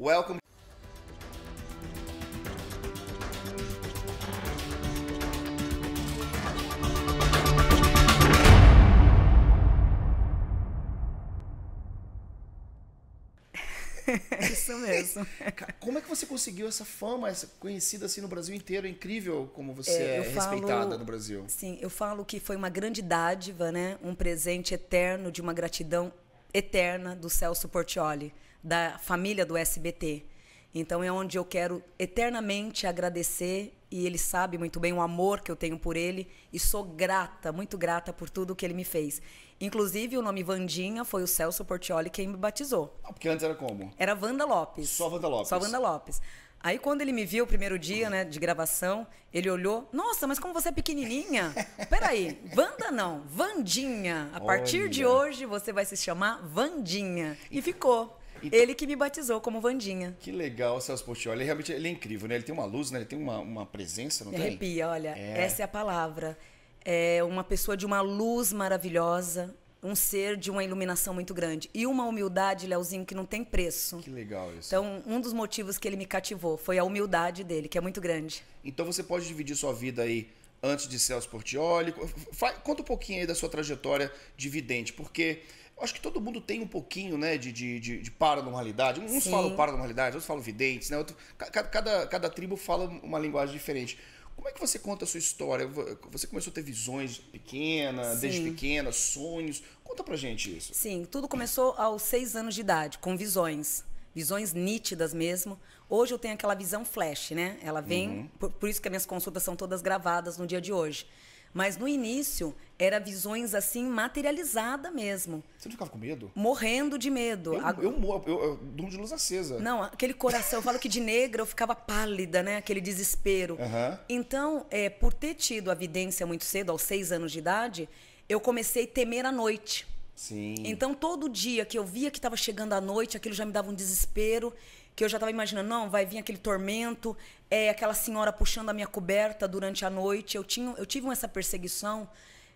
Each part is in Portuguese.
Welcome. Isso mesmo. Como é que você conseguiu essa fama, essa conhecida assim no Brasil inteiro? É incrível como você é, é respeitada no Brasil. Sim, eu falo que foi uma grande dádiva, né? Um presente eterno de uma gratidão eterna do Celso Portioli da família do SBT. Então é onde eu quero eternamente agradecer e ele sabe muito bem o amor que eu tenho por ele e sou grata, muito grata por tudo que ele me fez. Inclusive o nome Vandinha foi o Celso Portioli quem me batizou. Ah, porque antes era como? Era Vanda Lopes. Só Vanda Lopes. Só Vanda Lopes. Aí quando ele me viu o primeiro dia, né, de gravação, ele olhou, nossa, mas como você é pequenininha. Peraí, Vanda não, Vandinha. A Olha. partir de hoje você vai se chamar Vandinha. E ficou ele que me batizou como Vandinha. Que legal o Celso Portioli. Ele, realmente ele é incrível, né? Ele tem uma luz, né? Ele tem uma, uma presença, não me tem? Arrepia, olha. É. Essa é a palavra. É uma pessoa de uma luz maravilhosa, um ser de uma iluminação muito grande. E uma humildade, Leozinho, que não tem preço. Que legal isso. Então, um dos motivos que ele me cativou foi a humildade dele, que é muito grande. Então, você pode dividir sua vida aí antes de Celso Portioli. Conta um pouquinho aí da sua trajetória de vidente, porque Acho que todo mundo tem um pouquinho, né, de, de, de, de paranormalidade. Uns Sim. falam paranormalidade, outros falam videntes, né? Outro, cada, cada, cada tribo fala uma linguagem diferente. Como é que você conta a sua história? Você começou a ter visões pequena, Sim. desde pequena, sonhos. Conta pra gente isso. Sim, tudo começou aos seis anos de idade, com visões. Visões nítidas mesmo. Hoje eu tenho aquela visão flash, né? Ela vem, uhum. por, por, isso que as minhas consultas são todas gravadas no dia de hoje. Mas no início era visões assim materializada mesmo. Você não ficava com medo? Morrendo de medo. Eu, a... eu, eu, eu, eu durmo de luz acesa. Não, aquele coração, eu falo que de negra eu ficava pálida, né? Aquele desespero. Uhum. Então, é, por ter tido a vidência muito cedo, aos seis anos de idade, eu comecei a temer a noite. Sim. Então, todo dia que eu via que estava chegando a noite, aquilo já me dava um desespero que eu já estava imaginando, não, vai vir aquele tormento, é aquela senhora puxando a minha coberta durante a noite. Eu, tinha, eu tive essa perseguição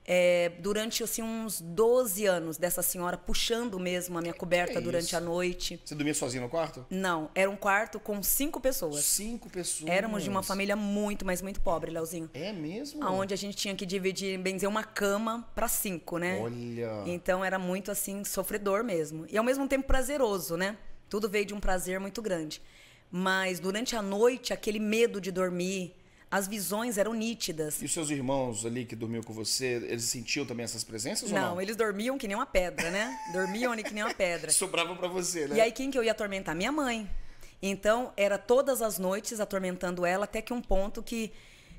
é, durante assim, uns 12 anos dessa senhora puxando mesmo a minha coberta é durante a noite. Você dormia sozinha no quarto? Não, era um quarto com cinco pessoas. Cinco pessoas? Éramos de uma família muito, mas muito pobre, Leozinho. É mesmo? Onde a gente tinha que dividir, bem dizer, uma cama para cinco, né? Olha! Então era muito assim, sofredor mesmo. E ao mesmo tempo prazeroso, né? Tudo veio de um prazer muito grande. Mas durante a noite, aquele medo de dormir, as visões eram nítidas. E os seus irmãos ali que dormiam com você, eles sentiam também essas presenças não, não? eles dormiam que nem uma pedra, né? dormiam ali que nem uma pedra. Sobrava para você, né? E aí quem que eu ia atormentar? Minha mãe. Então, era todas as noites atormentando ela até que um ponto que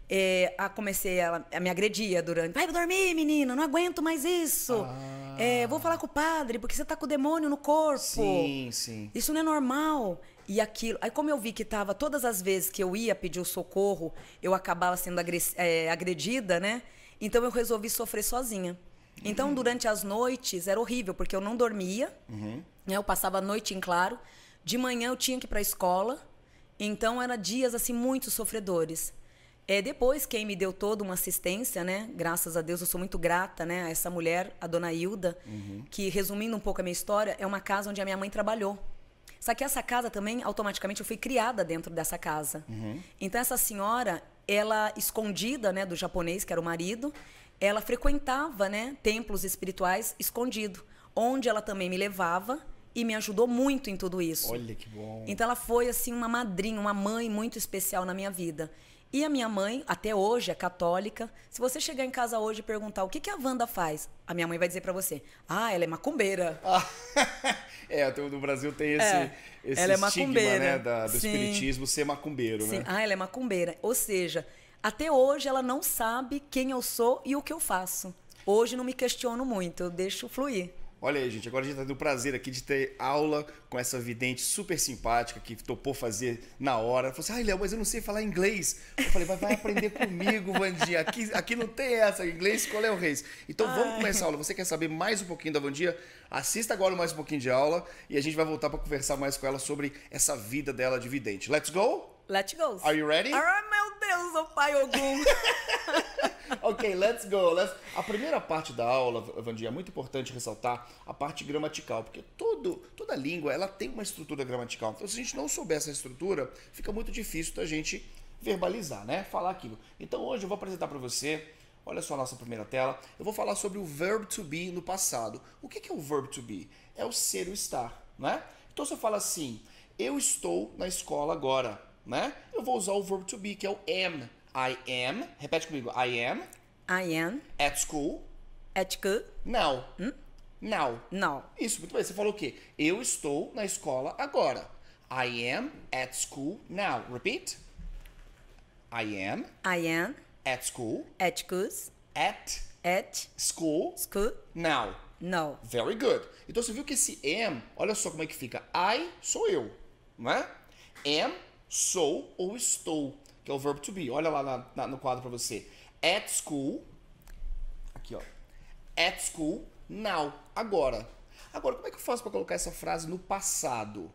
é, a comecei, ela, me agredia durante. Vai dormir, menina não aguento mais isso. Ah. É, vou falar com o padre, porque você tá com o demônio no corpo. Sim, sim. Isso não é normal. E aquilo. Aí, como eu vi que tava, todas as vezes que eu ia pedir o socorro, eu acabava sendo é, agredida, né? Então eu resolvi sofrer sozinha. Então, uhum. durante as noites era horrível, porque eu não dormia, uhum. né? eu passava a noite em claro. De manhã eu tinha que ir para a escola. Então, eram dias assim muito sofredores. É, depois quem me deu toda uma assistência, né? Graças a Deus eu sou muito grata, né? A essa mulher, a dona Hilda, uhum. que resumindo um pouco a minha história, é uma casa onde a minha mãe trabalhou. Só que essa casa também, automaticamente, eu fui criada dentro dessa casa. Uhum. Então essa senhora, ela escondida, né, do japonês que era o marido, ela frequentava, né, templos espirituais escondido, onde ela também me levava e me ajudou muito em tudo isso. Olha que bom. Então ela foi assim uma madrinha, uma mãe muito especial na minha vida. E a minha mãe, até hoje, é católica. Se você chegar em casa hoje e perguntar o que, que a Wanda faz, a minha mãe vai dizer para você: Ah, ela é macumbeira. é, no Brasil tem esse, é, esse ela é estigma, macumbeira. né? Da, do Sim. espiritismo ser macumbeiro, Sim. né? Ah, ela é macumbeira. Ou seja, até hoje ela não sabe quem eu sou e o que eu faço. Hoje não me questiono muito, eu deixo fluir. Olha aí, gente, agora a gente está tendo o prazer aqui de ter aula com essa vidente super simpática que topou fazer na hora. falou assim, ai, Léo, mas eu não sei falar inglês. Eu falei, vai, vai aprender comigo, Vandinha. Aqui, aqui não tem essa, inglês qual é o reis. Então ai. vamos começar a aula. Você quer saber mais um pouquinho da Vandinha? Assista agora mais um pouquinho de aula e a gente vai voltar para conversar mais com ela sobre essa vida dela de vidente. Let's go? Let's go. Are you ready? I'm eu não sou pai algum. ok, let's go. Let's... A primeira parte da aula, Vandinha, é muito importante ressaltar a parte gramatical, porque todo, toda língua ela tem uma estrutura gramatical. Então, se a gente não souber essa estrutura, fica muito difícil da gente verbalizar, né? Falar aquilo. Então, hoje eu vou apresentar para você. Olha só a nossa primeira tela. Eu vou falar sobre o verbo to be no passado. O que é o verbo to be? É o ser ou estar, né? Então, se eu assim, eu estou na escola agora né? Eu vou usar o verbo to be, que é o am. I am. Repete comigo. I am. I am. At school. At school. Now. Hum? Now. Now. Isso, muito bem. Você falou o quê? Eu estou na escola agora. I am at school now. Repeat. I am. I am. At school. At school. At. At. School. School. Now. Now. Very good. Então você viu que esse am, olha só como é que fica. I sou eu, não é? Am sou ou estou, que é o verbo to be. Olha lá na, na, no quadro para você. At school, aqui ó. At school now, agora. Agora, como é que eu faço para colocar essa frase no passado?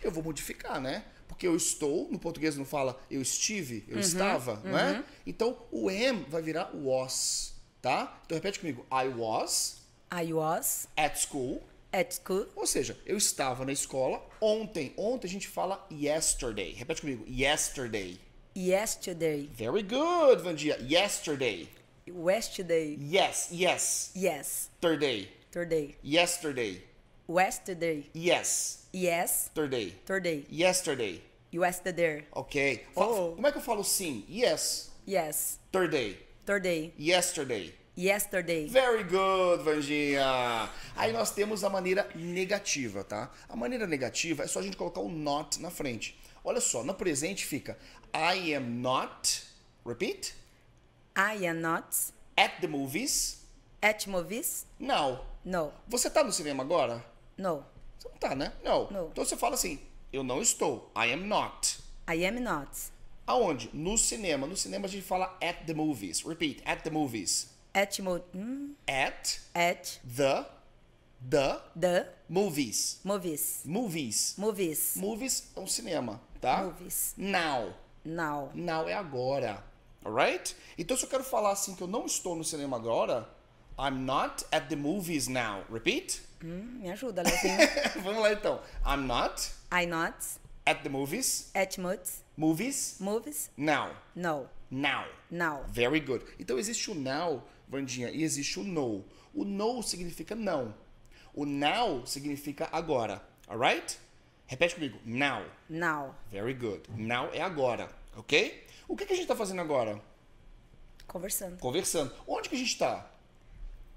Eu vou modificar, né? Porque eu estou, no português não fala eu estive, eu uhum, estava, uhum. não é? Uhum. Então o am vai virar was, tá? Então repete comigo. I was. I was. At school. At school. Ou seja, eu estava na escola ontem. Ontem a gente fala yesterday. Repete comigo. Yesterday. Yesterday. Very good, Vandia. Yesterday. Yesterday. Yes, yes. Yes. Thursday. Thursday. Yesterday. Yesterday. Yes. Yes. Thursday. Thursday. Yesterday. Yesterday. Ok. Oh. Como é que eu falo sim? Yes. Yes. Thursday. Thursday. Yesterday. Yesterday. Very good, Vanjinha. Aí nós temos a maneira negativa, tá? A maneira negativa é só a gente colocar o not na frente. Olha só, no presente fica I am not. Repeat. I am not. At the movies. At movies. Now. No. Você tá no cinema agora? No. Você não tá, né? Não. No. Então você fala assim: eu não estou. I am not. I am not. Aonde? No cinema. No cinema a gente fala at the movies. Repeat, at the movies. Hum? At. At. The. The. The. Movies. Movies. Movies. Movies. Movies é um cinema, tá? Movies. Now. Now. Now é agora. Alright? Então se eu quero falar assim que eu não estou no cinema agora, I'm not at the movies now. Repeat. Hum, me ajuda, Leozinho. Vamos lá então. I'm not. I'm not. At the movies. At moods. Movies. Movies. Now. No. Now. Now. Very good. Então existe o now Vandinha, e existe o no. O no significa não. O now significa agora. Alright? Repete comigo. Now. Now. Very good. Now é agora. Ok? O que, que a gente está fazendo agora? Conversando. Conversando. Onde que a gente está?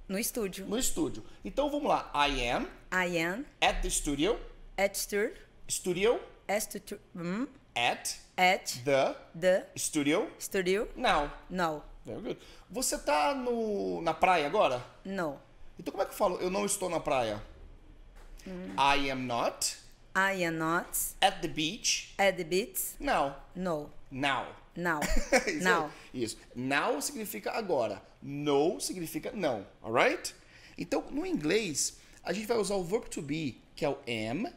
No estúdio. No estúdio. Então vamos lá. I am. I am. At the studio. At studio. Studio. At studio. Hmm? At. At. The. The. Studio. Studio. Now. Now. É, Você tá no, na praia agora? Não. Então como é que eu falo eu não estou na praia? Hum. I am not. I am not. At the beach. At the beach. Now. No. Now. Now. isso Now. É, isso. Now significa agora. No significa não. Alright? Então, no inglês, a gente vai usar o verbo to be, que é o am,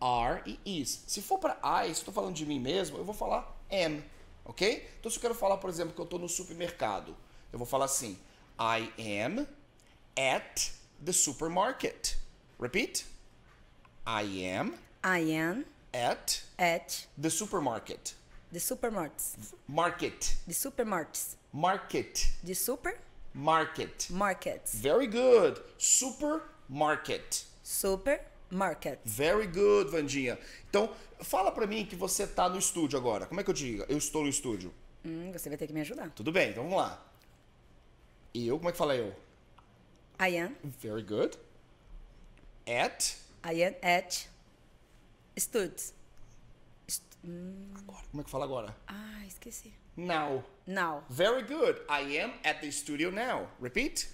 are e is. Se for para I, se eu tô falando de mim mesmo, eu vou falar am ok? Então, se eu quero falar, por exemplo, que eu estou no supermercado, eu vou falar assim: I am at the supermarket. Repeat. I am. I am. At. At. The supermarket. The supermarkets. Market. The supermarkets. Market. The super. Market. Markets. Very good. Supermarket. Super. Market. Very good, Vandinha. Então, fala para mim que você tá no estúdio agora. Como é que eu digo? Eu estou no estúdio. Hum, você vai ter que me ajudar. Tudo bem, então vamos lá. E eu, como é que fala eu? I am. Very good. At. I am at. Studs. St hum. Agora, como é que fala agora? Ah, esqueci. Now. Now. Very good. I am at the studio now. Repeat.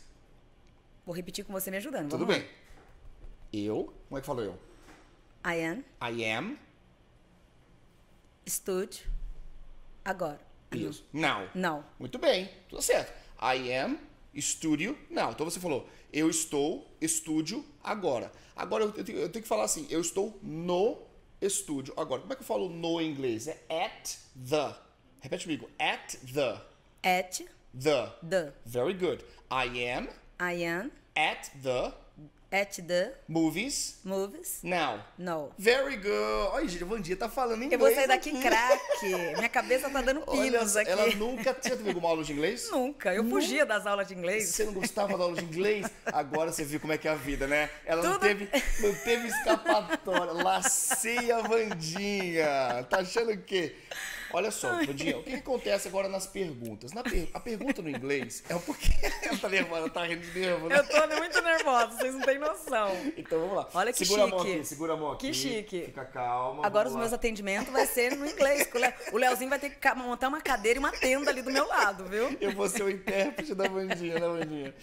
Vou repetir com você me ajudando. Tudo bem. Lá. Eu. Como é que falou eu? I am. I am. Stood. Agora. Isso. Uhum. Now. Now. Muito bem. Tudo certo. I am. Estúdio, não. Então você falou, eu estou estúdio agora. Agora eu tenho, eu tenho que falar assim, eu estou no estúdio agora. Como é que eu falo no em inglês? É at the. Repete comigo. At the. At the. The. Very good. I am. I am. At the. At the movies. Movies. Now. No. Very good. Olha, gente, Vandinha tá falando inglês. Eu vou sair daqui craque. Minha cabeça tá dando pinos aqui. Ela nunca. tinha tido uma alguma aula de inglês? Nunca. Eu fugia das aulas de inglês. Você não gostava da aula de inglês? Agora você viu como é que é a vida, né? Ela Tudo... não, teve, não teve escapatória. Vandinha. Tá achando o quê? Olha só, Vandinha, o que acontece agora nas perguntas? Na per... A pergunta no inglês é o porquê. Ela tá nervosa, tá rindo de nervo, né? Eu tô muito nervosa, vocês não têm noção. Então vamos lá. Olha que segura chique. Segura a mão aqui, segura a mão aqui. Que chique. Fica calma. Agora os lá. meus atendimentos vai ser no inglês. O, Léozinho vai ter que montar uma cadeira e uma tenda ali do meu lado, viu? Eu vou ser o intérprete da Bandinha, né, Bandinha.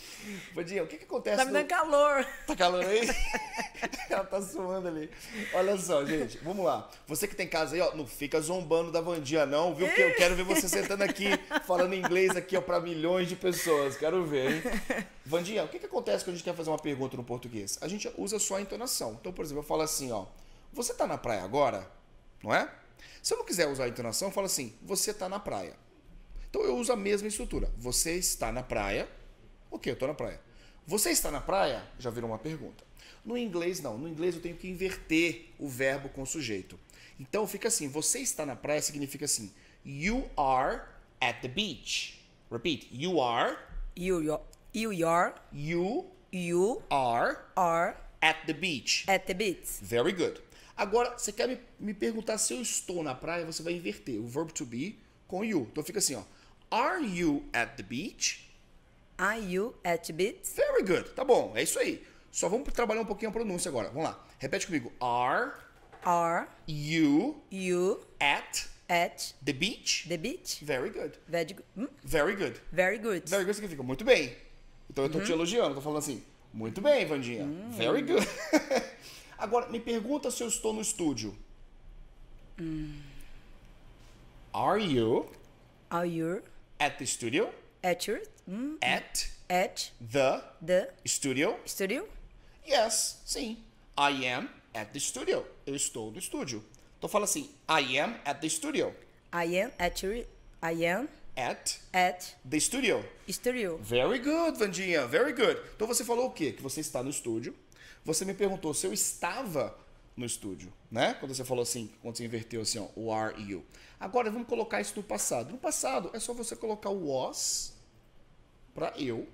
Bandinha, o que que acontece? Tá me dando no... calor. Tá calor aí? Ela tá suando ali. Olha só, gente. Vamos lá. Você que tem casa aí, ó, não fica zombando da Vandinha, não, viu? Porque eu quero ver você sentando aqui, falando inglês aqui, ó, pra milhões de pessoas. Quero ver, hein? Vandinha, o que que acontece quando a gente quer fazer uma pergunta? no português? A gente usa só a entonação. Então, por exemplo, eu falo assim, ó. Você tá na praia agora? Não é? Se eu não quiser usar a entonação, eu falo assim, você tá na praia. Então eu uso a mesma estrutura. Você está na praia? Ok, eu tô na praia. Você está na praia? Já virou uma pergunta. No inglês, não. No inglês eu tenho que inverter o verbo com o sujeito. Então fica assim: você está na praia significa assim. You are at the beach. Repeat. You are. You, you, you are. You You are, are at the beach. At the beach. Very good. Agora, você quer me, me perguntar se eu estou na praia, você vai inverter o verbo to be com you. Então fica assim, ó. Are you at the beach? Are you at the beach? Very good. Tá bom, é isso aí. Só vamos trabalhar um pouquinho a pronúncia agora. Vamos lá. Repete comigo. Are Are you you at at the beach? The beach. Very good. Very good. Hmm? Very good. Very good. Very good significa muito bem. Então eu tô uhum. te elogiando, tô falando assim, muito bem, Vandinha. Uhum. Very good. Agora, me pergunta se eu estou no estúdio. Uhum. Are you? Are you? At the studio? At your? Hum, at? At? The? The? Studio? Studio? Yes, sim. I am at the studio. Eu estou no estúdio. Então fala assim, I am at the studio. I am at your... I am... At, at the studio. Studio. Very good, Vandinha. Very good. Então você falou o quê? Que você está no estúdio. Você me perguntou se eu estava no estúdio, né? Quando você falou assim, quando você inverteu assim, ó, o are you. Agora vamos colocar isso no passado. No passado é só você colocar o was para eu,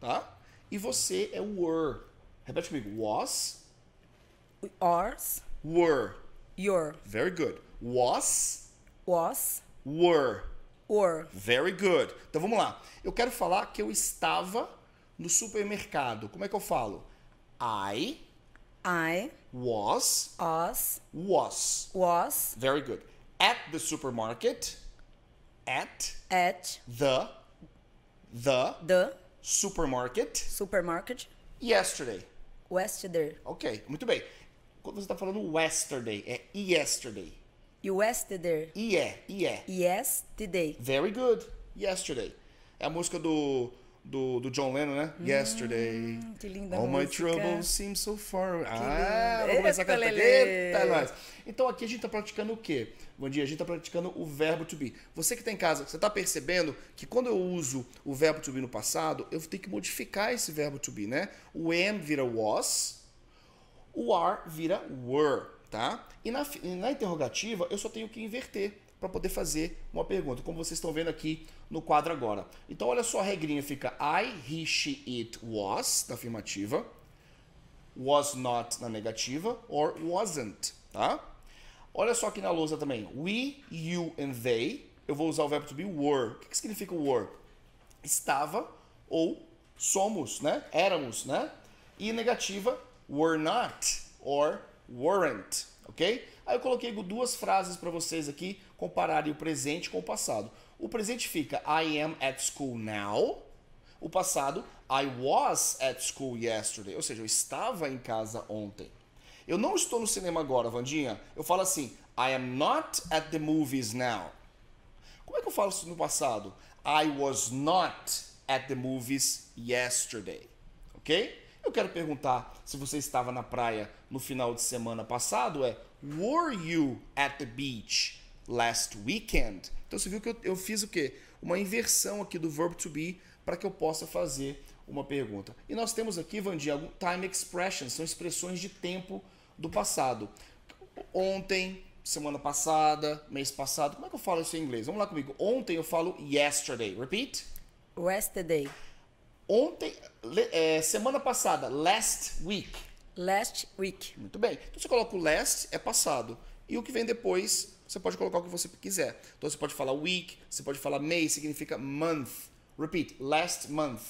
tá? E você é o were. Repete comigo. Was. Ours. Were. Your. Very good. Was. Was. Were. Very good. Então vamos lá. Eu quero falar que eu estava no supermercado. Como é que eu falo? I. I. Was. Us. Was. Was. Very good. At the supermarket. At. At. The. The. The. Supermarket. Supermarket. Yesterday. Yesterday. Ok, muito bem. Quando você está falando yesterday, é yesterday. Yesterday. Yeah, yeah. Yesterday. Very good. Yesterday. É a música do, do, do John Lennon, né? Hum, Yesterday. Que linda All música. my troubles seem so far. Que ah, vamos começar com a Eita, Então aqui a gente está praticando o quê? Bom dia, a gente está praticando o verbo to be. Você que está em casa, você está percebendo que quando eu uso o verbo to be no passado, eu tenho que modificar esse verbo to be, né? O am vira was, o are vira were tá? E na, na interrogativa eu só tenho que inverter para poder fazer uma pergunta, como vocês estão vendo aqui no quadro agora. Então, olha só a regrinha, fica I, he, she, it, was, na afirmativa, was not na negativa, or wasn't, tá? Olha só aqui na lousa também, we, you and they, eu vou usar o verbo to be, were. O que, que significa were? Estava ou somos, né? Éramos, né? E negativa, were not, or warrant, ok? Aí eu coloquei duas frases para vocês aqui compararem o presente com o passado. O presente fica I am at school now. O passado, I was at school yesterday. Ou seja, eu estava em casa ontem. Eu não estou no cinema agora, Vandinha. Eu falo assim, I am not at the movies now. Como é que eu falo isso no passado? I was not at the movies yesterday. Ok? Eu quero perguntar se você estava na praia no final de semana passado, é Were you at the beach last weekend? Então você viu que eu, eu fiz o quê? Uma inversão aqui do verbo to be para que eu possa fazer uma pergunta. E nós temos aqui, Vandia, algum time expressions, são expressões de tempo do passado. Ontem, semana passada, mês passado. Como é que eu falo isso em inglês? Vamos lá comigo. Ontem eu falo yesterday. Repeat. Yesterday. Ontem, é, semana passada, last week. Last week. Muito bem. Então você coloca o last, é passado. E o que vem depois, você pode colocar o que você quiser. Então você pode falar week, você pode falar mês, significa month. Repeat, last month.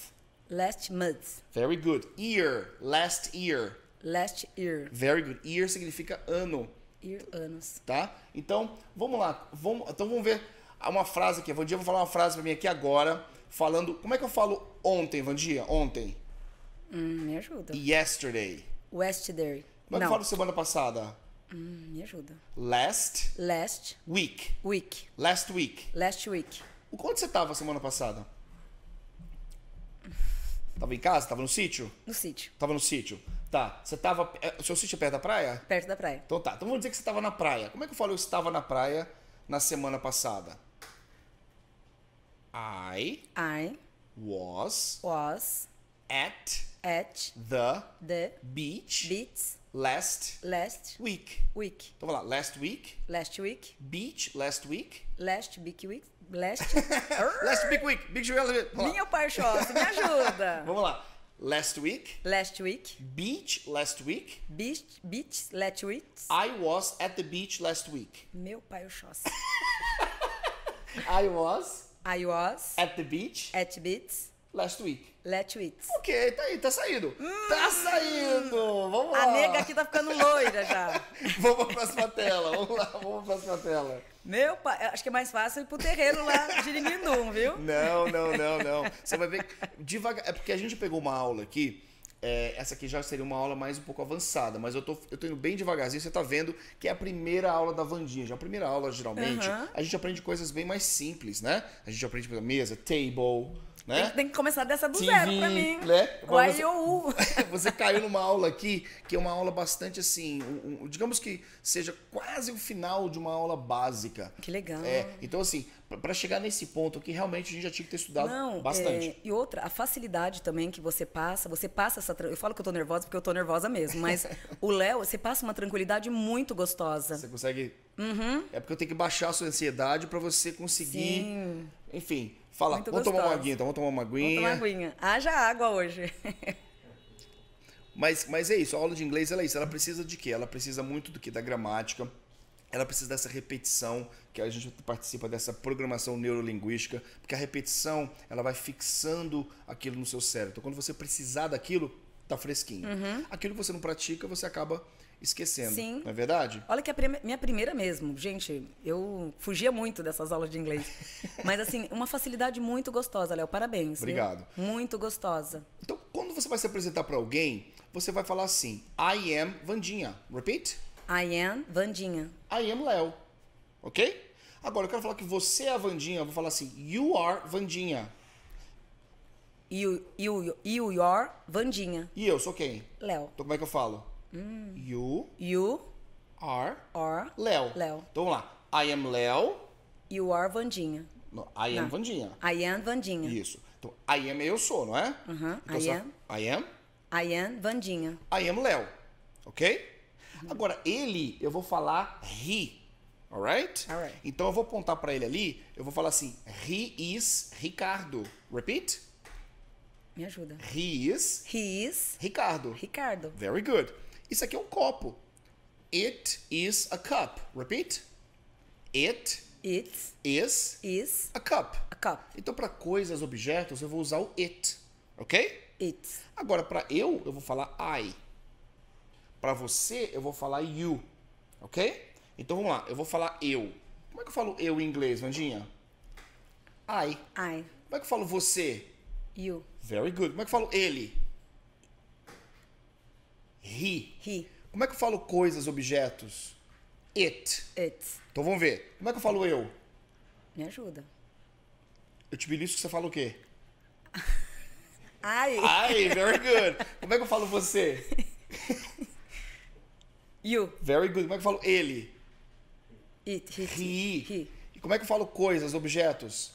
Last month. Very good. Year, last year. Last year. Very good. Year significa ano. Year, anos. Tá? Então, vamos lá. Vamos, então vamos ver uma frase aqui. Bom dia, vou falar uma frase pra mim aqui agora falando. Como é que eu falo ontem, Vandia? Ontem. Hum, me ajuda. Yesterday. Yesterday. Como é que eu falo semana passada? Hum, me ajuda. Last. Last. Week. Week. Last week. Last week. O quanto você tava semana passada? Tava em casa? Tava no sítio? No sítio. Tava no sítio. Tá. Você tava. É, o seu sítio é perto da praia? Perto da praia. Então tá. Então vamos dizer que você tava na praia. Como é que eu falo eu estava na praia na semana passada? I I was was at at the the beach beach last last week week. Então vamos lá, last week. Last week. Beach last week. Last big week. Last last big week. Big week. Minha parchosa, me ajuda. vamos lá. Last week. Last week. Beach last week. Beach beach last week. I was at the beach last week. Meu pai, o I was I was. At the beach. At the beach. Last week. Last week. Ok, tá aí, tá saindo. Tá hum, tá saindo! Vamos lá. A nega aqui tá ficando loira já. vamos pra próxima tela, vamos lá, vamos pra próxima tela. Meu pai, acho que é mais fácil ir pro terreiro lá de Limindum, viu? Não, não, não, não. Você vai ver devagar. É porque a gente pegou uma aula aqui é, essa aqui já seria uma aula mais um pouco avançada, mas eu tô, eu tô indo bem devagarzinho. Você está vendo que é a primeira aula da Vandinha. É a primeira aula, geralmente, uhum. a gente aprende coisas bem mais simples, né? A gente aprende, por exemplo, mesa, table, né? Tem, tem, que começar dessa do zero pra mim. Né? I ou você, você caiu numa aula aqui, que é uma aula bastante assim, um, um, digamos que seja quase o final de uma aula básica. Que legal. É, então, assim, para chegar nesse ponto que realmente a gente já tinha que ter estudado Não, é, bastante. É, e outra, a facilidade também que você passa, você passa essa. Eu falo que eu tô nervosa porque eu tô nervosa mesmo, mas o Léo, você passa uma tranquilidade muito gostosa. Você consegue. Uhum. É porque eu tenho que baixar a sua ansiedade para você conseguir. Sim. Enfim, Fala, Muito vamos tomar uma aguinha, então, vamos tomar uma aguinha. Vamos tomar uma aguinha. Haja água hoje. mas, mas é isso, a aula de inglês ela é isso. Ela precisa de quê? Ela precisa muito do que? Da gramática. Ela precisa dessa repetição, que a gente participa dessa programação neurolinguística, porque a repetição ela vai fixando aquilo no seu cérebro. Então, quando você precisar daquilo, tá fresquinho. Uhum. Aquilo que você não pratica, você acaba esquecendo. Sim. Não é verdade? Olha que a prime... minha primeira mesmo, gente, eu fugia muito dessas aulas de inglês. Mas assim, uma facilidade muito gostosa, Léo. Parabéns. Obrigado. Viu? Muito gostosa. Então, quando você vai se apresentar para alguém, você vai falar assim: I am Vandinha. Repeat. I am Vandinha. I am Léo. OK? Agora eu quero falar que você é a Vandinha, eu vou falar assim: You are Vandinha. You, you, you, you are Vandinha. E eu sou quem? Léo. Então como é que eu falo? Hum. You. You. Are. Are. Léo. Léo. Então vamos lá. I am Léo. You are Vandinha. No, I am não. Vandinha. I am Vandinha. Isso. Então, I am é eu sou, não é? uh -huh. Então, I, am. I am. I am Vandinha. I am Léo. Ok? Uhum. Agora, ele, eu vou falar he. Alright? Alright. Então eu vou apontar para ele ali, eu vou falar assim: He is Ricardo. Repeat. Me ajuda. He is. He is. Ricardo. Ricardo. Very good. Isso aqui é um copo. It is a cup. Repeat. It, it is, is a cup. A cup. Então, para coisas, objetos, eu vou usar o it. Ok? It. Agora, para eu, eu vou falar I. Para você, eu vou falar you. Ok? Então, vamos lá. Eu vou falar eu. Como é que eu falo eu em inglês, Vandinha? I. I. Como é que eu falo você? You. Very good. Como é que eu falo ele? He. He. Como é que eu falo coisas, objetos? It. It. Então vamos ver. Como é que eu falo eu? Me ajuda. Eu te belisco, você fala o quê? Ai. Ai, very good. Como é que eu falo você? You. Very good. Como é que eu falo ele? It. He. He. E como é que eu falo coisas, objetos?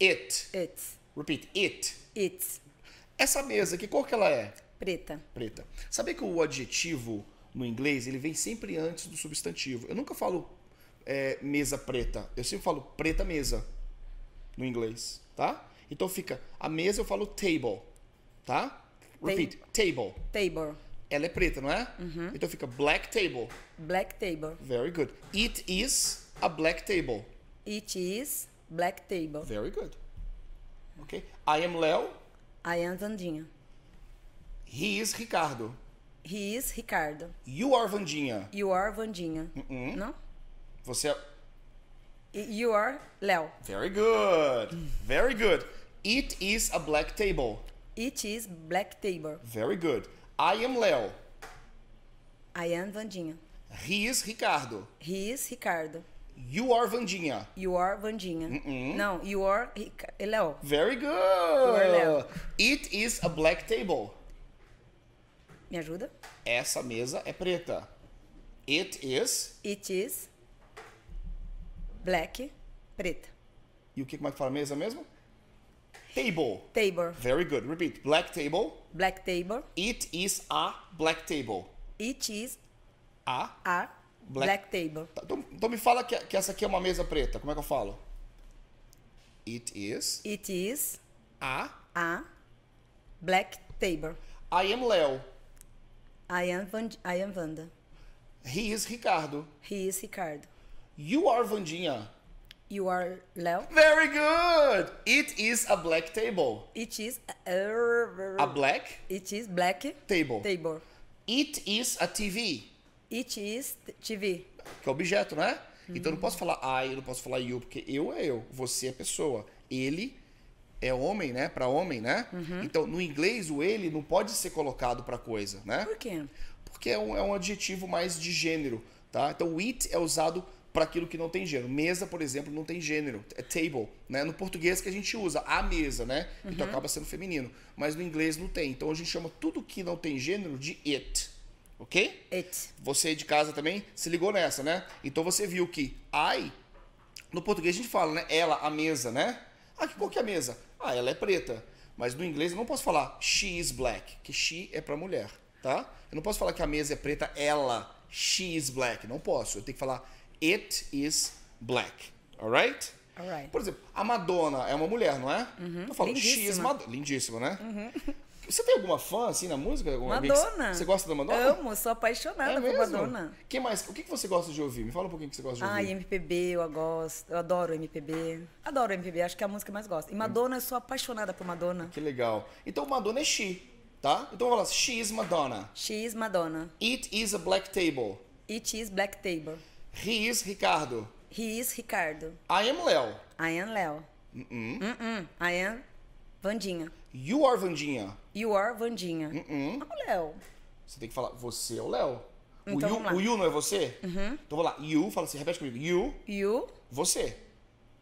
It. It. Repeat. It. It. Essa mesa aqui, qual que ela é? Preta. Preta. Sabe que o adjetivo no inglês ele vem sempre antes do substantivo? Eu nunca falo é, mesa preta. Eu sempre falo preta mesa no inglês, tá? Então fica a mesa eu falo table, tá? Repeat, table. Table. Ela é preta, não é? Uhum. Então fica black table. Black table. Very good. It is a black table. It is black table. Very good. Ok? I am Léo. I am Zandinha. He is Ricardo. He is Ricardo. You are Vandinha. You are Vandinha. Uh -uh. Não? Você é... You are Léo. Very good. Very good. It is a black table. It is black table. Very good. I am Léo. I am Vandinha. He is Ricardo. He is Ricardo. You are Vandinha. You are Vandinha. Uh -uh. Não, you are Léo. Very good. You are Léo. It is a black table. Me ajuda? Essa mesa é preta. It is. It is. Black, preta. E o que como é que fala mesa mesmo? Table. Table. Very good. Repeat. Black table. Black table. It is a black table. It is a, a black, black table. Tá, então, então, me fala que, que essa aqui é uma mesa preta. Como é que eu falo? It is. It is a a black table. I am Leo. I am, Van, I am Wanda. He is Ricardo. He is Ricardo. You are Vandinha. You are Léo. Very good. It is a black table. It is a, er, a black. It is black table. Table. It is a TV. It is TV. Que é objeto, né? Então eu não posso falar I, eu não posso falar you, porque eu é eu, você é pessoa, ele é homem, né? Para homem, né? Uhum. Então, no inglês, o ele não pode ser colocado para coisa, né? Por quê? Porque é um, é um adjetivo mais de gênero, tá? Então, it é usado para aquilo que não tem gênero. Mesa, por exemplo, não tem gênero. É table, né? No português que a gente usa, a mesa, né? Então, uhum. Então acaba sendo feminino. Mas no inglês não tem. Então a gente chama tudo que não tem gênero de it. Ok? It. Você de casa também se ligou nessa, né? Então você viu que I, no português a gente fala, né? Ela, a mesa, né? Ah, qual que é a mesa? Ah, ela é preta. Mas no inglês eu não posso falar she is black, que she é para mulher, tá? Eu não posso falar que a mesa é preta, ela, she is black. Não posso. Eu tenho que falar it is black. Alright? Alright. Por exemplo, a Madonna é uma mulher, não é? Uhum. Eu falo, Lindíssima. she is Madonna. Lindíssima, né? Uhum. Você tem alguma fã, assim, na música? Alguma Madonna. Você gosta da Madonna? Amo, sou apaixonada é por Madonna. Que mais? O que você gosta de ouvir? Me fala um pouquinho o que você gosta de ouvir. Ai, MPB, eu gosto. Eu adoro MPB. Adoro MPB, acho que é a música que mais gosto. E hum. Madonna, eu sou apaixonada por Madonna. Que legal. Então, Madonna é she, tá? Então, vamos lá. She is Madonna. She is Madonna. It is a black table. It is black table. He is Ricardo. He is Ricardo. I am Léo. I am Léo. Uh -uh. Uh I am Vandinha. You are Vandinha. You are Vandinha. Uh -uh. Ah, o Léo. Você tem que falar, você é o Léo. Então, o, you, o you não é você? Uhum. Então vou lá, you, fala assim, repete comigo. You. You. Você.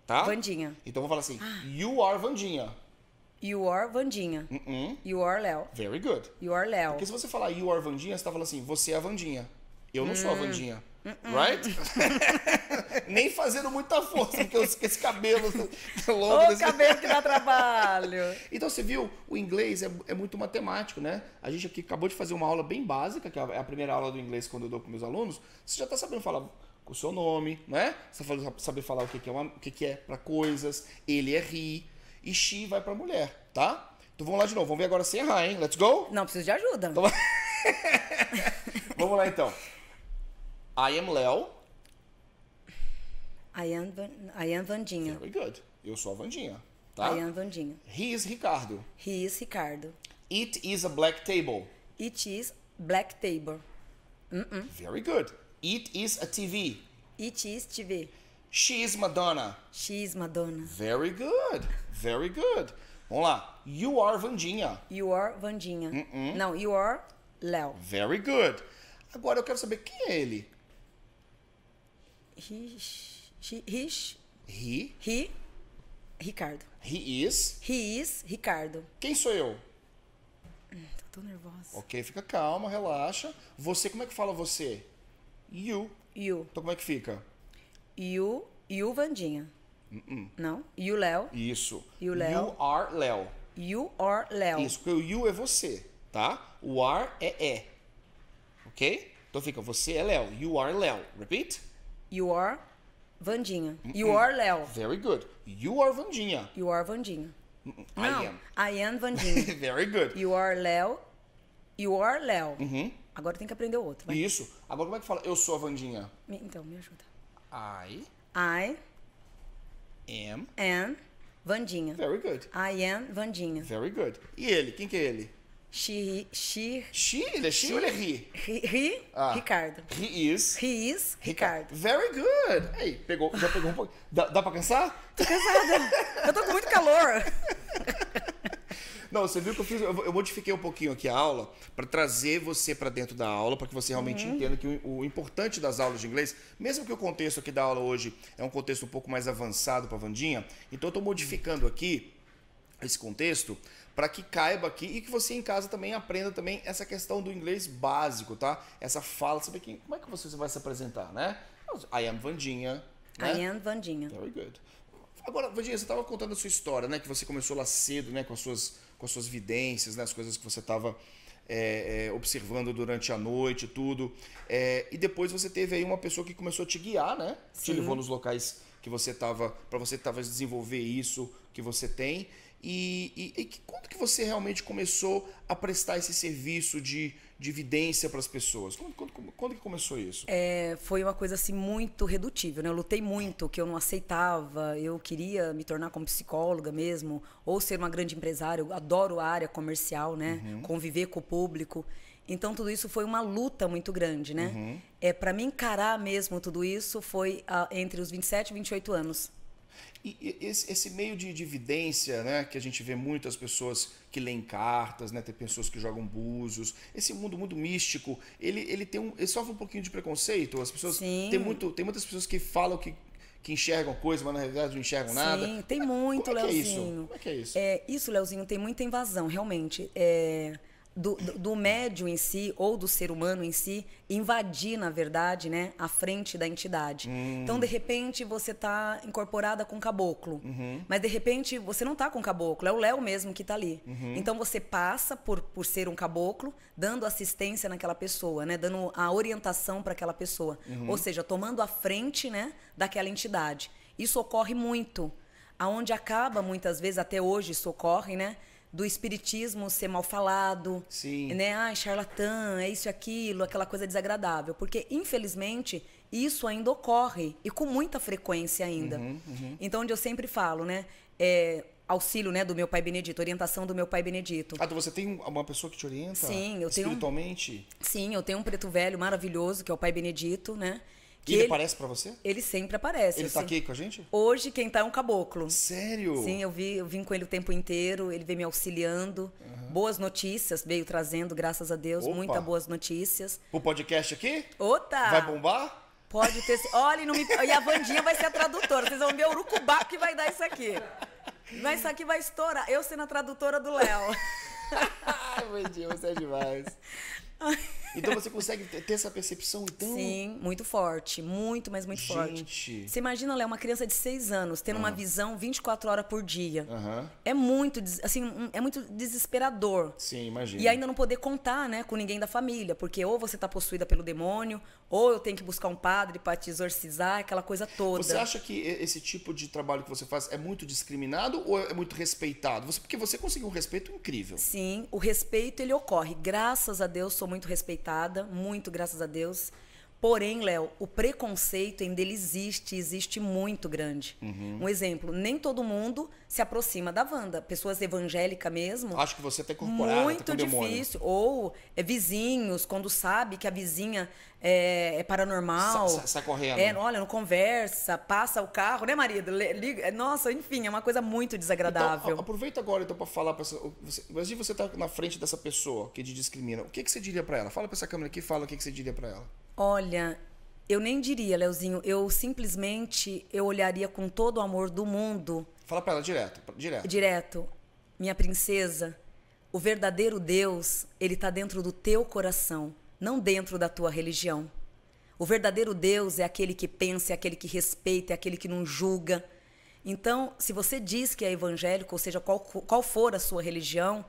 Tá? Vandinha. Então vou falar assim, ah. you are Vandinha. You are Vandinha. Uh you are Léo. Very good. You are Léo. Porque se você falar you are Vandinha, você tá falando assim, você é a Vandinha. Eu não hum. sou a hum. Vandinha. Uh-uh. Right? nem fazendo muita força, porque esse, esse cabelo assim, longo. O desse... Assim. cabelo que dá trabalho. Então você viu, o inglês é, é, muito matemático, né? A gente aqui acabou de fazer uma aula bem básica, que é a é primeira aula do inglês quando eu dou para meus alunos. Você já está sabendo falar o seu nome, né? Você tá saber falar o que, que é, o que, que é para coisas. Ele é ri. E she vai para mulher, tá? Então vamos lá de novo. Vamos ver agora sem errar, hein? Let's go? Não, preciso de ajuda. Então... vamos lá então. I am Léo. I am Vandinha. Very good. Eu sou a Vandinha. Tá? am Vandinha. He is Ricardo. He is Ricardo. It is a black table. It is black table. Uh -uh. Very good. It is a TV. It is TV. She is Madonna. She is Madonna. Very good. Very good. Vamos lá. You are Vandinha. You are Vandinha. Uh Não, you are Léo. Very good. Agora eu quero saber quem é ele. Ixi. Rich. he he Ricardo. He is. He is Ricardo. Quem sou eu? Hum, tô nervosa. Ok, fica calma, relaxa. Você, como é que fala você? You. You. Então como é que fica? You. You Vandinha. Uh -uh. Não? You Léo. Isso. You Léo. You are Léo. You are Léo. Isso, porque o you é você, tá? O are é é. Ok? Então fica, você é Léo. You are Léo. Repeat. You are Vandinha. You are Léo. Very good. You are Vandinha. You are Vandinha. I Não, am. I am Vandinha. Very good. You are Léo. You are Léo. Mm-hmm. Agora tem que aprender o outro. Vai. Isso. Agora como é que fala eu sou a Vandinha? Então, me ajuda. I. I. Am. Am. Vandinha. Very good. I am Vandinha. Very good. E ele? Quem que é ele? She, she, she. Ele é Xi ou ele é Ri? Ri. ah. Ricardo. He is. He is Ricardo. Very good. Aí, pegou, já pegou um pouco. Dá, dá pra cansar? Tô cansada. eu tô com muito calor. Não, você viu que eu fiz. Eu modifiquei um pouquinho aqui a aula para trazer você para dentro da aula, para que você realmente uhum. entenda que o, o, importante das aulas de inglês, mesmo que o contexto aqui da aula hoje é um contexto um pouco mais avançado para Vandinha, então eu estou modificando aqui esse contexto para que caiba aqui e que você em casa também aprenda também essa questão do inglês básico, tá? Essa fala, saber quem, como é que você vai se apresentar, né? I am Vandinha. Né? I am Vandinha. Very good. Agora, Vandinha, você estava contando a sua história, né? Que você começou lá cedo, né? Com as suas, com as suas vidências, né? As coisas que você estava é, é, observando durante a noite, tudo. É, e depois você teve aí uma pessoa que começou a te guiar, né? Sim. Te levou nos locais que você estava, para você talvez desenvolver isso que você tem. E, e, e quando que você realmente começou a prestar esse serviço de, de evidência para as pessoas? Quando, quando, quando, que começou isso? É, foi uma coisa assim muito redutível, né? Eu lutei muito, que eu não aceitava, eu queria me tornar como psicóloga mesmo, ou ser uma grande empresária, eu adoro a área comercial, né? Uhum. Conviver com o público. Então tudo isso foi uma luta muito grande, né? Uhum. É para me encarar mesmo tudo isso foi ah, entre os 27 e 28 anos. E esse meio de evidência, né, que a gente vê muitas pessoas que leem cartas, né, tem pessoas que jogam búzios, esse mundo muito místico, ele, ele tem um, ele sofre um pouquinho de preconceito. As pessoas Sim. tem muito, tem muitas pessoas que falam que que enxergam coisas, mas na realidade não enxergam Sim, nada. Sim, tem muito, Como é Leozinho. É isso? Como é que é isso? É, isso, Leozinho, tem muita invasão, realmente. É do, do, médium em si, ou do ser humano em si, invadir, na verdade, né, a frente da entidade. Hum. Então, de repente, você tá incorporada com caboclo. Uhum. Mas, de repente, você não tá com caboclo, é o Léo mesmo que tá ali. Uhum. Então, você passa por, por ser um caboclo, dando assistência naquela pessoa, né, dando a orientação para aquela pessoa. Uhum. Ou seja, tomando a frente, né, daquela entidade. Isso ocorre muito aonde acaba muitas vezes até hoje socorre, né? do espiritismo ser mal falado, Sim. né? Ai, charlatã, é isso e aquilo, aquela coisa desagradável. Porque, infelizmente, isso ainda ocorre e com muita frequência ainda. Uhum, uhum. Então, onde eu sempre falo, né? É, auxílio, né, do meu pai Benedito, orientação do meu pai Benedito. Ah, então você tem uma pessoa que te orienta? Sim, eu tenho. Espiritualmente? Sim, eu tenho um preto velho maravilhoso que é o pai Benedito, né? E ele, ele aparece para você? Ele sempre aparece. Ele tá assim. tá aqui com a gente? Hoje quem tá é um caboclo. Sério? Sim, eu, vi, eu vim com ele o tempo inteiro, ele veio me auxiliando. Uhum. Boas notícias, veio trazendo, graças a Deus, Opa. muitas boas notícias. O podcast aqui? Ota! Vai bombar? Pode ter. Olha, não me... e a Vandinha vai ser a tradutora. Vocês vão ver o urucubá que vai dar isso aqui. Mas isso aqui vai estourar. Eu sendo a tradutora do Léo. Ai, meu você é demais. Então você consegue ter essa percepção, então? Sim, muito forte. Muito, mas muito Gente. forte. Você imagina, Léo, uma criança de 6 anos tendo uhum. uma ah. visão 24 horas por dia. Uhum. É muito, assim, é muito desesperador. Sim, imagina. E ainda não poder contar, né, com ninguém da família. Porque ou você está possuída pelo demônio, ou eu tenho que buscar um padre para te exorcizar, aquela coisa toda. Você acha que esse tipo de trabalho que você faz é muito discriminado ou é muito respeitado? Você, porque você conseguiu um respeito incrível. Sim, o respeito ele ocorre. Graças a Deus sou muito respeitada muito, graças a Deus. Porém, Léo, o preconceito ainda ele existe, existe muito grande. Uhum. Um exemplo, nem todo mundo se aproxima da Wanda. Pessoas evangélicas mesmo. Acho que você tem tá incorporado. Tá muito tá difícil. Ou é, vizinhos, quando sabe que a vizinha é, é paranormal. Sai, sai correndo. É, olha, não conversa, passa o carro, né, marido? Liga, é, nossa, enfim, é uma coisa muito desagradável. Então, aproveita agora então para falar para essa. Imagina você tá na frente dessa pessoa que te discrimina. O que, que você diria para ela? Fala para essa câmera aqui, fala o que, que você diria para ela. Olha, eu nem diria, Leozinho. Eu simplesmente eu olharia com todo o amor do mundo. Fala para ela direto, direto. Direto. Minha princesa, o verdadeiro Deus, ele tá dentro do teu coração, não dentro da tua religião. O verdadeiro Deus é aquele que pensa, é aquele que respeita, é aquele que não julga. Então, se você diz que é evangélico, ou seja, qual, qual for a sua religião,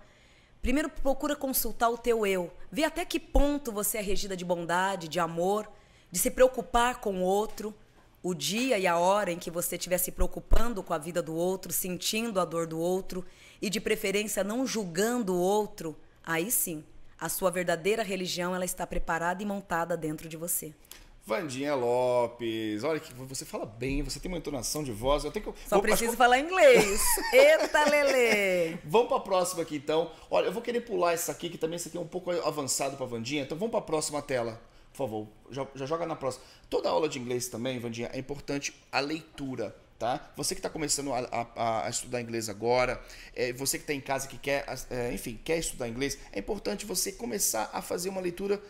Primeiro procura consultar o teu eu. Vê até que ponto você é regida de bondade, de amor, de se preocupar com o outro. O dia e a hora em que você estiver se preocupando com a vida do outro, sentindo a dor do outro e de preferência não julgando o outro, aí sim, a sua verdadeira religião ela está preparada e montada dentro de você. Vandinha Lopes, olha que você fala bem, você tem uma entonação de voz. Eu tenho que, Só vou, preciso falar inglês. Eita, Lele! Vamos para a próxima aqui então. Olha, eu vou querer pular essa aqui, que também isso aqui é um pouco avançado para Vandinha. Então vamos para a próxima tela, por favor. Já, já joga na próxima. Toda aula de inglês também, Vandinha, é importante a leitura. Tá? Você que está começando a, a, a, estudar inglês agora, é, você que está em casa que quer, é, enfim, quer estudar inglês, é importante você começar a fazer uma leitura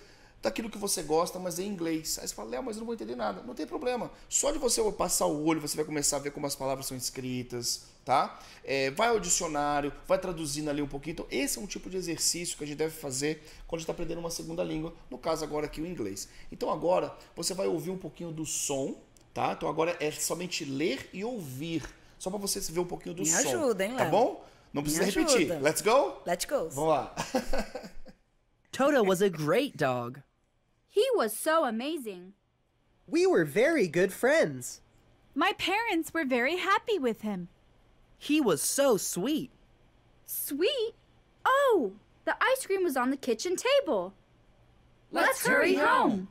daquilo que você gosta, mas em inglês. Aí você fala, Léo, mas eu não vou entender nada. Não tem problema. Só de você passar o olho, você vai começar a ver como as palavras são escritas, tá? É, vai ao dicionário, vai traduzindo ali um pouquinho. Então, esse é um tipo de exercício que a gente deve fazer quando a gente está aprendendo uma segunda língua, no caso agora aqui o inglês. Então agora você vai ouvir um pouquinho do som, tá? Então agora é somente ler e ouvir. Só para você ver um pouquinho do Me som. Me ajuda, hein, tá Léo? Tá bom? Não precisa repetir. Let's go? Let's go. Vamos lá. Toto was a great dog. He was so amazing. We were very good friends. My parents were very happy with him. He was so sweet. Sweet? Oh, the ice cream was on the kitchen table. Let's hurry home.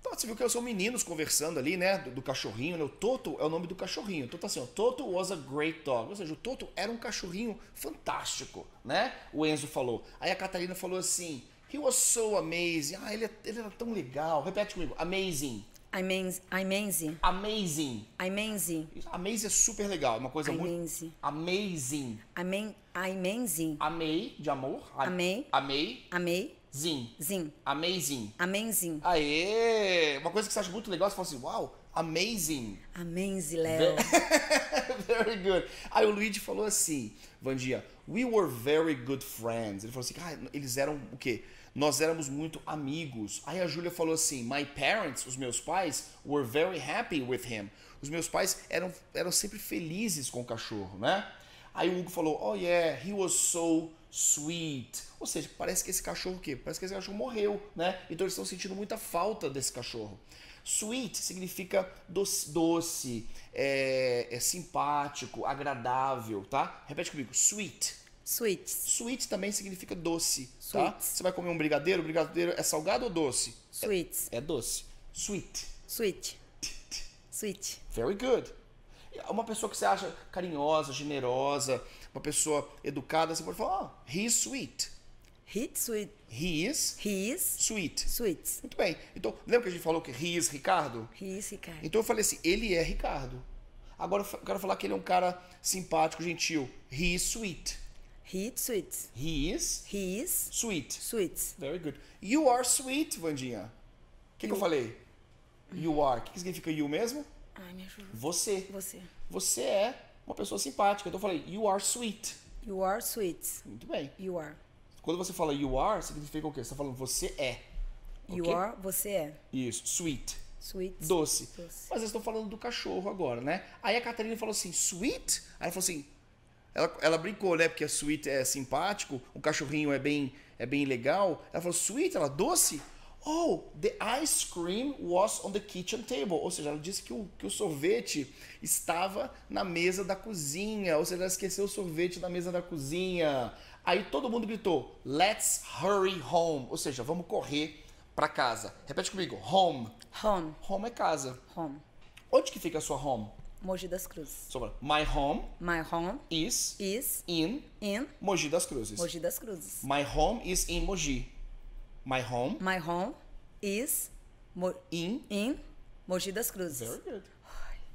Então, você viu que são meninos conversando ali, né? Do, do cachorrinho, né? O Toto é o nome do cachorrinho. Então tá assim, o Toto was a great dog. Ou seja, o Toto era um cachorrinho fantástico, né? O Enzo falou. Aí a Catarina falou assim, He was so amazing. Ah, ele, é, ele era tão legal. Repete comigo. Amazing. Amazing. Amazing. Amazing. Amazing. Amazing é super legal. É uma coisa muito... Amazing. Amazing. Amazing. Amei, de amor. Amei. Amei. Amei. Zin. Zin. Amazing. Amazing. Aê! Uma coisa que você acha muito legal, você fala assim, uau, amazing. Amazing, Léo. very good. Aí o Luigi falou assim, Vandia, we were very good friends. Ele falou assim, ah, eles eram o quê? nós éramos muito amigos. Aí a Júlia falou assim: My parents, os meus pais, were very happy with him. Os meus pais eram, eram sempre felizes com o cachorro, né? Aí o Hugo falou: Oh yeah, he was so sweet. Ou seja, parece que esse cachorro o quê? Parece que esse cachorro morreu, né? Então eles estão sentindo muita falta desse cachorro. Sweet significa doce, doce é, é simpático, agradável, tá? Repete comigo: sweet. Sweets. Sweets também significa doce, tá? Sweets. tá? Você vai comer um brigadeiro, o brigadeiro é salgado ou doce? Sweets. É, é doce. Sweet. Sweet. Sweet. Very good. Uma pessoa que você acha carinhosa, generosa, uma pessoa educada, você pode falar, oh, he's sweet. He's sweet. He is. He is. Sweet. Sweet. Muito bem. Então, lembra que a gente falou que he is Ricardo? He is Ricardo. Então eu falei assim, ele é Ricardo. Agora eu quero falar que ele é um cara simpático, gentil. He is sweet. He is sweet. He is? He is. Sweet. Sweet. Very good. You are sweet, Vandinha. O que, que, eu falei? You are. O que, que significa you mesmo? Ai, me ajuda. Você. Você. Você é uma pessoa simpática. Então eu falei, you are sweet. You are sweet. Muito bem. You are. Quando você fala you are, significa o quê? Você está falando você é. You are, você é. Isso. Sweet. Sweet. Doce. Doce. Mas eu estou falando do cachorro agora, né? Aí a Catarina falou assim, sweet? Aí ela falou assim, ela, ela brincou, né? Porque a Sweet é simpático, o cachorrinho é bem, é bem legal. Ela falou, Sweet, ela doce? Oh, the ice cream was on the kitchen table. Ou seja, ela disse que o, que o sorvete estava na mesa da cozinha. Ou seja, ela esqueceu o sorvete na mesa da cozinha. Aí todo mundo gritou, let's hurry home. Ou seja, vamos correr para casa. Repete comigo, home. Home. Home é casa. Home. Onde que fica a sua home? Mogi das Cruzes. Sombra. My home. My home is is in in Mogi das Cruzes. Mogi das Cruzes. My home is in Mogi. My home. My home is Mo in in Mogi das Cruzes. Very good.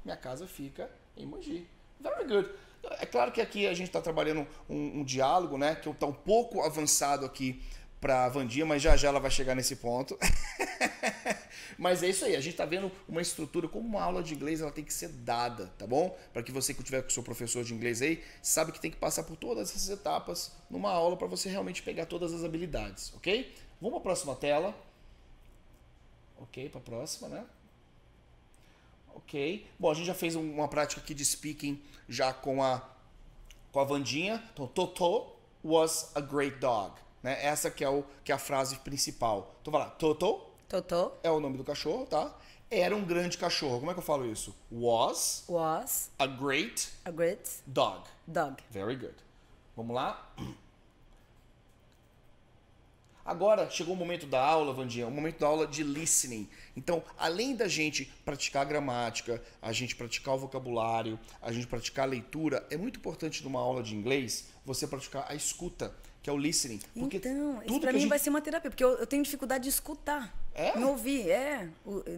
Minha casa fica em Mogi. Very good. É claro que aqui a gente está trabalhando um, um, diálogo, né? Que está um pouco avançado aqui para a Vandinha, mas já já ela vai chegar nesse ponto. mas é isso aí, a gente está vendo uma estrutura, como uma aula de inglês ela tem que ser dada, tá bom? Para que você que tiver com o seu professor de inglês aí, sabe que tem que passar por todas essas etapas numa aula para você realmente pegar todas as habilidades, ok? Vamos para a próxima tela. Ok, para a próxima, né? Ok. Bom, a gente já fez uma prática aqui de speaking já com a com a Vandinha. Então, Toto was a great dog. Né? Essa que é, o, que é a frase principal. Então vai lá, Toto. Toto. É o nome do cachorro, tá? Era um grande cachorro. Como é que eu falo isso? Was. Was. A great. A great. Dog. Dog. Very good. Vamos lá? Agora chegou o momento da aula, Vandinha, o momento da aula de listening. Então, além da gente praticar a gramática, a gente praticar o vocabulário, a gente praticar a leitura, é muito importante numa aula de inglês você praticar a escuta que é o listening. Porque então, tudo pra mim gente... vai ser uma terapia, porque eu, eu tenho dificuldade de escutar, é? me ouvir. É,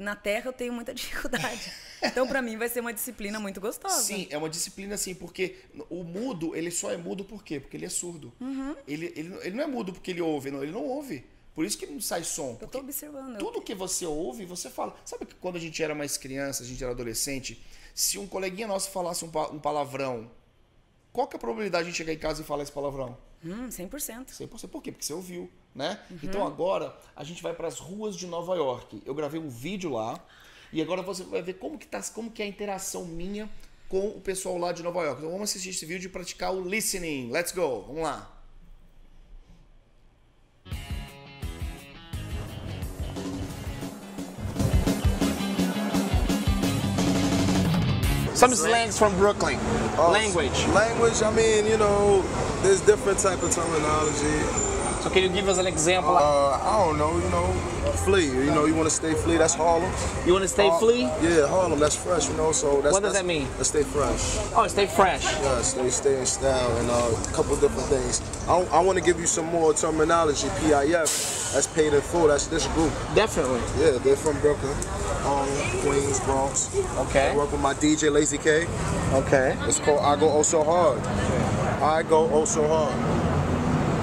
na terra eu tenho muita dificuldade. então, para mim, vai ser uma disciplina muito gostosa. Sim, é uma disciplina, assim, porque o mudo, ele só é mudo por quê? Porque ele é surdo. Uhum. Ele, ele, ele não é mudo porque ele ouve, não, ele não ouve. Por isso que não sai som. Eu tô observando. Tudo que você ouve, você fala. Sabe que quando a gente era mais criança, a gente era adolescente, se um coleguinha nosso falasse um, pa um palavrão, qual que é a probabilidade de a gente chegar em casa e falar esse palavrão? Hum, 100%. 100%. Por quê? Porque você ouviu, né? Uhum. Então agora a gente vai para as ruas de Nova York. Eu gravei um vídeo lá e agora você vai ver como que tá, como que é a interação minha com o pessoal lá de Nova York. Então vamos assistir esse vídeo e praticar o listening. Let's go. Vamos lá. Some slangs from Brooklyn. Uh, language. Language. I mean, you know, there's different type of terminology. So can you give us an example? Uh, I don't know, you know, Flea. You know, you want to stay Flea, that's Harlem. You want to stay flee? Flea? Yeah, Harlem, that's fresh, you know, so that's... What does that's, that mean? Let's stay fresh. Oh, stay fresh. Yeah, stay, stay in style and uh, a couple different things. I, I want to give you some more terminology, PIF. That's paid in full, that's this group. Definitely. Yeah, they're from Brooklyn, um, Queens, Bronx. Okay. I work with my DJ Lazy K. Okay. It's called I Go Oh So Hard. I Go Oh So Hard.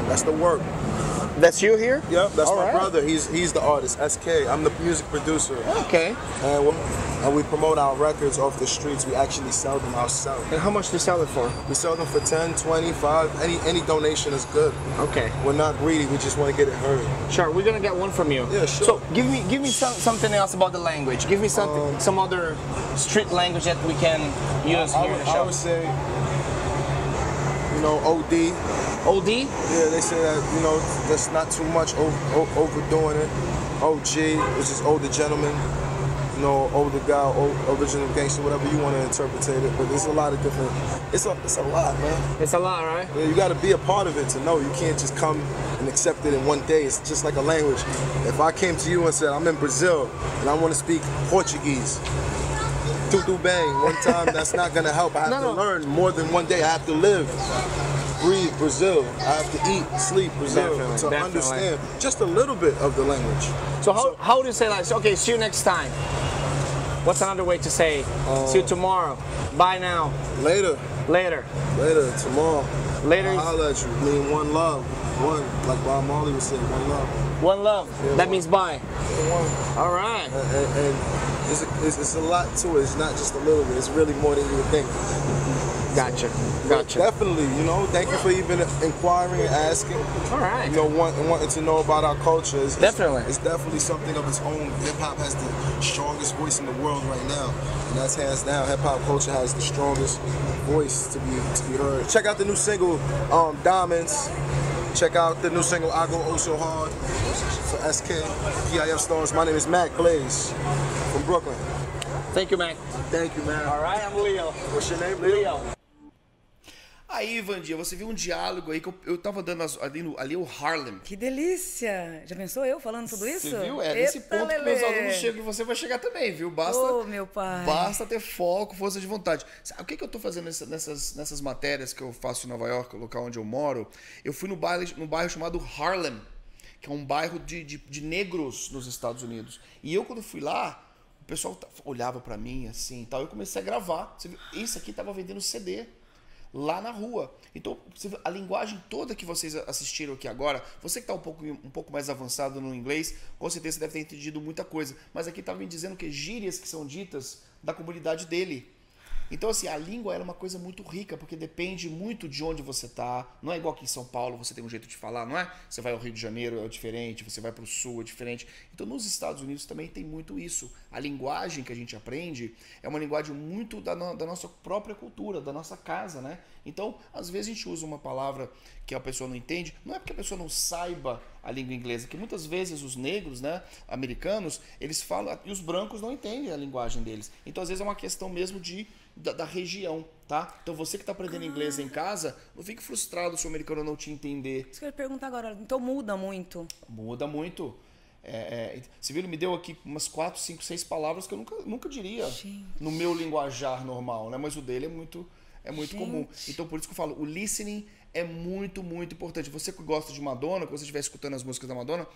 That's the work. That's you here? Yep, that's All my right. brother. He's he's the artist, SK. I'm the music producer. Okay. And, and we promote our records off the streets. We actually sell them ourselves. And how much do you sell it for? We sell them for 10, 25. Any any donation is good. Okay. We're not greedy. We just want to get it heard. Sure, we're gonna get one from you. Yeah, sure. So give me give me some, something else about the language. Give me some um, some other street language that we can use I, here I would, in the show. I would say, you know, OD. OD? Yeah, they said that, you know, that's not too much over, overdoing it. OG, which is older gentleman, you know, older guy, old, original gangster, whatever you want to interpret it. But there's a lot of different, it's a, it's a lot, man. It's a lot, right? Yeah, you got to be a part of it to know. You can't just come and accept it in one day. It's just like a language. If I came to you and said, I'm in Brazil and I want to speak Portuguese, do do bang, one time, that's not going to help. I have no, to no. learn more than one day. I have to live breathe Brazil. I have to eat, sleep Brazil definitely, to definitely. understand just a little bit of the language. So how, so, how do you say like, okay, see you next time? What's another way to say um, see you um, tomorrow? Bye now. Later. Later. Later, tomorrow. Later. I'll holler at you. I mean one love. One, like Bob Marley would say, one love. One love. Yeah, that one. means bye. All right. And, and, and it's, it's, it's a lot to it. It's not just a little bit. It's really more than you would think. Gotcha. Gotcha. definitely. You know, thank you for even inquiring and asking. All right. You know, want, wanting to know about our culture. It's, definitely. It's, it's, definitely something of its own. Hip hop has the strongest voice in the world right now, and that's hands down. Hip hop culture has the strongest voice to be to be heard. Check out the new single, um, Diamonds. Check out the new single, I Go Oh So Hard, for SK, PIF Stars. My name is Mac Blaze from Brooklyn. Thank you, Mac. Thank you, man. All right, I'm Leo. What's your name, Leo? Leo. Aí, Vandinha, você viu um diálogo aí que eu, eu tava dando as, ali, no, ali é o Harlem. Que delícia! Já pensou eu falando tudo isso? Você viu? É Eita nesse ponto lelê. que meus alunos chegam e você vai chegar também, viu? Basta, oh, meu pai. basta ter foco, força de vontade. Sabe, o que, que eu tô fazendo nessa, nessas, nessas matérias que eu faço em Nova York, o local onde eu moro? Eu fui no bairro, no bairro chamado Harlem, que é um bairro de, de, de negros nos Estados Unidos. E eu, quando fui lá, o pessoal olhava para mim assim e tal. Eu comecei a gravar. Você viu? Isso aqui tava vendendo CD lá na rua. Então, a linguagem toda que vocês assistiram aqui agora, você que está um pouco, um pouco mais avançado no inglês, com certeza deve ter entendido muita coisa. Mas aqui estava me dizendo que gírias que são ditas da comunidade dele. Então, assim, a língua é uma coisa muito rica, porque depende muito de onde você está. Não é igual que em São Paulo você tem um jeito de falar, não é? Você vai ao Rio de Janeiro, é diferente, você vai para o Sul, é diferente. Então, nos Estados Unidos também tem muito isso. A linguagem que a gente aprende é uma linguagem muito da, no da nossa própria cultura, da nossa casa, né? Então, às vezes a gente usa uma palavra que a pessoa não entende, não é porque a pessoa não saiba a língua inglesa, que muitas vezes os negros, né, americanos, eles falam e os brancos não entendem a linguagem deles. Então, às vezes é uma questão mesmo de da, da região, tá? Então você que está aprendendo ah. inglês em casa, não fique frustrado se o americano não te entender. Isso que eu ia perguntar agora, então muda muito. Muda muito. É, é, você viu, ele me deu aqui umas 4, 5, 6 palavras que eu nunca, nunca diria Gente. no meu linguajar normal, né? Mas o dele é muito, é muito comum. Então por isso que eu falo, o listening é muito, muito importante. Você que gosta de Madonna, que você estiver escutando as músicas da Madonna,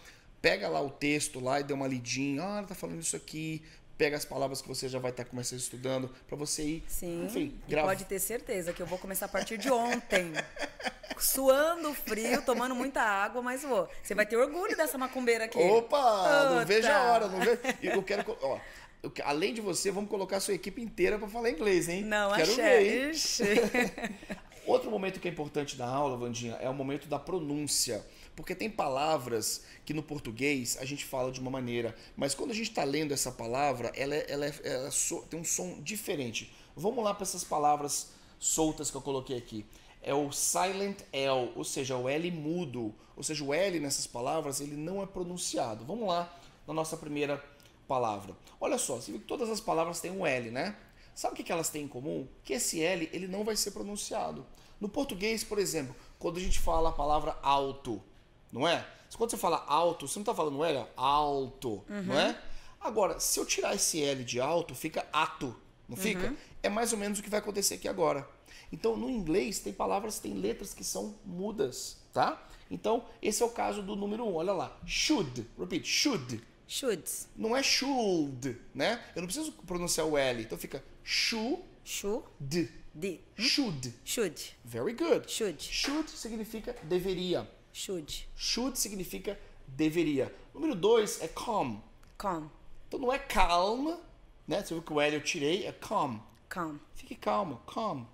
pega lá o texto lá e dê uma lidinha. Ah, ela tá falando isso aqui, pega as palavras que você já vai estar tá começando estudando, para você ir. Sim, enfim, grava. pode ter certeza que eu vou começar a partir de ontem. suando frio, tomando muita água, mas vou. Você vai ter orgulho dessa macumbeira aqui. Opa! Não vejo a hora, não vejo. Eu quero. Ó, além de você, vamos colocar a sua equipe inteira para falar inglês, hein? Não, quero achei. ver, hein? Outro momento que é importante da aula, Vandinha, é o momento da pronúncia. Porque tem palavras que no português a gente fala de uma maneira, mas quando a gente está lendo essa palavra, ela, é, ela, é, ela so, tem um som diferente. Vamos lá para essas palavras soltas que eu coloquei aqui. É o silent L, ou seja, o L mudo. Ou seja, o L nessas palavras ele não é pronunciado. Vamos lá na nossa primeira palavra. Olha só, você viu que todas as palavras têm um L, né? Sabe o que elas têm em comum? Que esse L ele não vai ser pronunciado. No português, por exemplo, quando a gente fala a palavra alto, não é? Quando você fala alto, você não está falando L, alto, uhum. não é? Agora, se eu tirar esse L de alto, fica ato, não uhum. fica? É mais ou menos o que vai acontecer aqui agora. Então, no inglês, tem palavras, tem letras que são mudas, tá? Então, esse é o caso do número 1, um, olha lá. Should, repeat, should. Should. Não é should, né? Eu não preciso pronunciar o L, então fica should. Should. Should. Hum? Should. Very good. Should. Should significa deveria Should. Should significa deveria. Número dois é calm. Calm. Então não é calm, né? Você viu que o L eu tirei, é calm. Calm. Fique calmo, calm.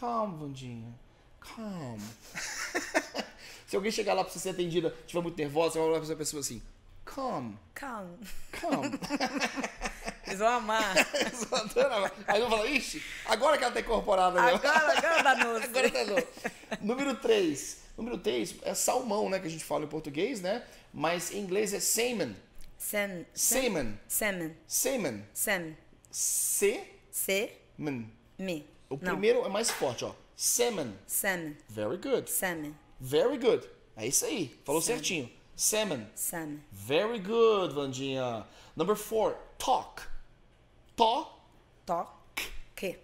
Calm, Vandinha. Calm. Se alguém chegar lá pra você ser atendida, estiver muito nervosa, você vai olhar pra essa pessoa assim, calm. Calm. Calm. Eles vão amar. Eles vão adorar. Aí vão falar, ixi, agora que ela tá incorporada. Agora, agora danou agora danou. Número 3 Número 3 é salmão, né? Que a gente fala em português, né? Mas em inglês é salmon. Salmon. Salmon. Salmon. Salmon. Salmon. Se. Men. Me. O Não. primeiro é mais forte, ó. Salmon. Salmon. Very good. Salmon. Very good. É isso aí. Falou certinho. Salmon. Salmon. Very good, Vandinha. Number four, talk. To. Talk. K.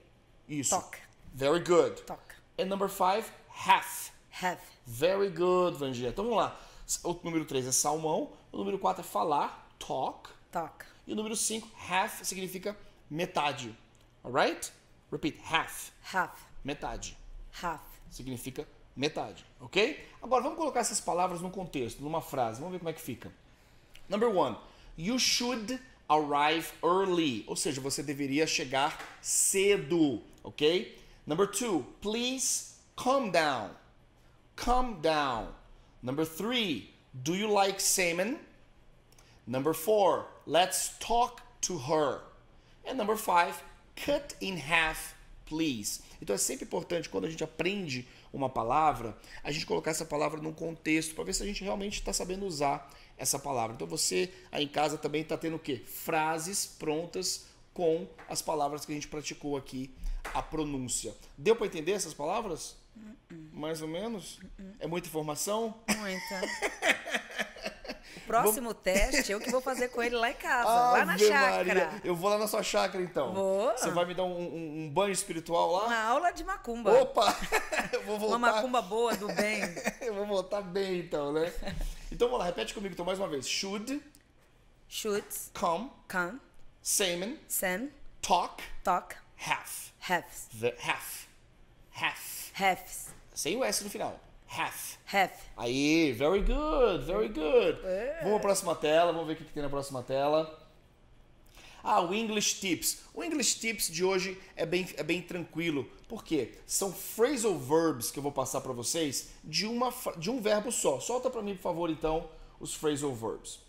Isso. Talk. Very good. Talk. And number five, half. Have. Very good, Vangia. Então vamos lá. O número 3 é salmão, o número 4 é falar, talk. Talk. E o número 5, half, significa metade. Alright? Repeat, half. Half. Metade. Half. Significa metade, ok? Agora vamos colocar essas palavras num contexto, numa frase. Vamos ver como é que fica. Number one, you should arrive early. Ou seja, você deveria chegar cedo, ok? Number two, please calm down. Come down. Number three, do you like salmon? Number four, let's talk to her. And number five, cut in half, please. Então é sempre importante quando a gente aprende uma palavra, a gente colocar essa palavra num contexto para ver se a gente realmente está sabendo usar essa palavra. Então você aí em casa também está tendo o quê? Frases prontas com as palavras que a gente praticou aqui, a pronúncia. Deu para entender essas palavras? Mais ou menos? É muita informação? Muita. O próximo Vom... teste eu que vou fazer com ele lá em casa, ah, lá na chácara. Maria. Eu vou lá na sua chácara então. Vou. Você vai me dar um, um, um banho espiritual lá? Uma aula de macumba. Opa! eu vou voltar. Uma macumba boa, do bem. eu vou voltar bem então, né? Então vamos lá, repete comigo então mais uma vez. Should. Should. Come. Come. Semen. Sem. Talk. Talk. Half. Half. The half half. Halves. Sem o S no final. Half. Half. Aí, very good, very good. É. Vamos para a próxima tela, vamos ver o que, tem na próxima tela. Ah, o English Tips. O English Tips de hoje é bem, é bem tranquilo. Por quê? São phrasal verbs que eu vou passar para vocês de, uma, de um verbo só. Solta para mim, por favor, então, os phrasal verbs.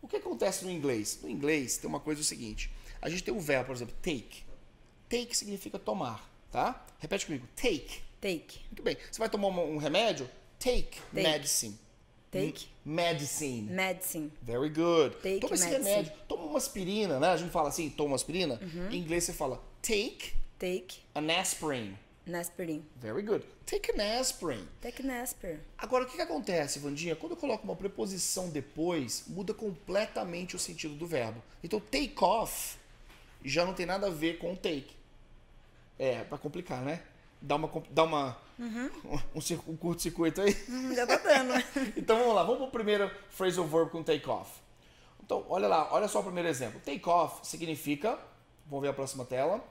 O que acontece no inglês? No inglês tem uma coisa o seguinte. A gente tem o verbo, por exemplo, take. Take significa tomar. Tá? Repete comigo. Take. Take. Muito bem. Você vai tomar um, remédio? Take, take, medicine. Take. Medicine. Medicine. Very good. Take toma esse remédio. Toma uma aspirina, né? A gente fala assim, toma aspirina. Uhum. Em inglês você fala take. Take. An aspirin. An aspirin. Very good. Take an aspirin. Take an aspirin. Agora, o que, que acontece, Vandinha? Quando eu coloco uma preposição depois, muda completamente o sentido do verbo. Então, take off já não tem nada a ver com take. É, pra complicar, né? Dá uma. Dá uma uhum. um, um, um curto-circuito aí. Hum, já tá dando. então vamos lá, vamos pro primeiro phrasal verb com take-off. Então, olha lá, olha só o primeiro exemplo. Take-off significa. Vamos ver a próxima tela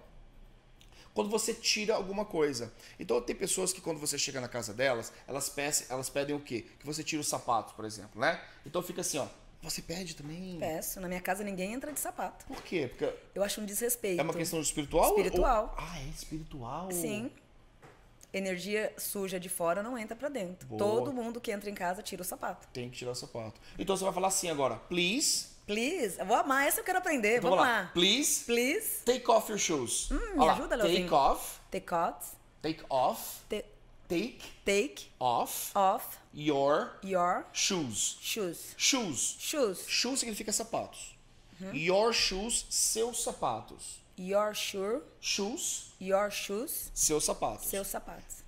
quando você tira alguma coisa. Então tem pessoas que quando você chega na casa delas, elas, pece, elas pedem o quê? Que você tira o sapato por exemplo, né? Então fica assim, ó, você pede também? Peço. Na minha casa ninguém entra de sapato. Por quê? Porque eu acho um desrespeito. É uma questão espiritual? Espiritual. Ou... Ah, é espiritual? Sim. Energia suja de fora não entra para dentro. Boa. Todo mundo que entra em casa tira o sapato. Tem que tirar o sapato. Então você vai falar assim agora, please. Please. Eu vou amar, essa eu quero aprender. Então, Vamos lá. lá. Please. Please. Take off your shoes. Hum, me ajuda, Leozinho. Take off. Take off. Take off. Take Take. Take. Off. Off. Your. Your. Shoes. Shoes. Shoes. Shoes. Shoes significa sapatos. Uhum. Your shoes, seus sapatos. Your shoes Shoes. Your shoes. Seus sapatos. Seus sapatos.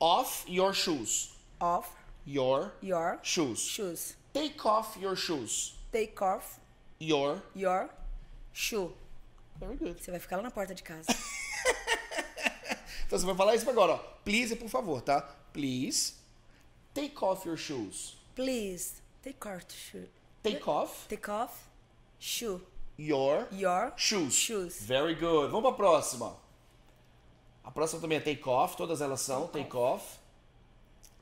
Off your shoes. Off. Your. Your. Shoes. Shoes. Take off your shoes. Take off. Your. Your. Shoe. Very good. Você vai ficar lá na porta de casa. Então você vai falar isso agora, ó. Please, por favor, tá? Please, take off your shoes. Please, take off shoes. Take off? Take off shoe. Your, your shoes. shoes. Very good. Vamos para a próxima. A próxima também é take off, todas elas são take, take off. off.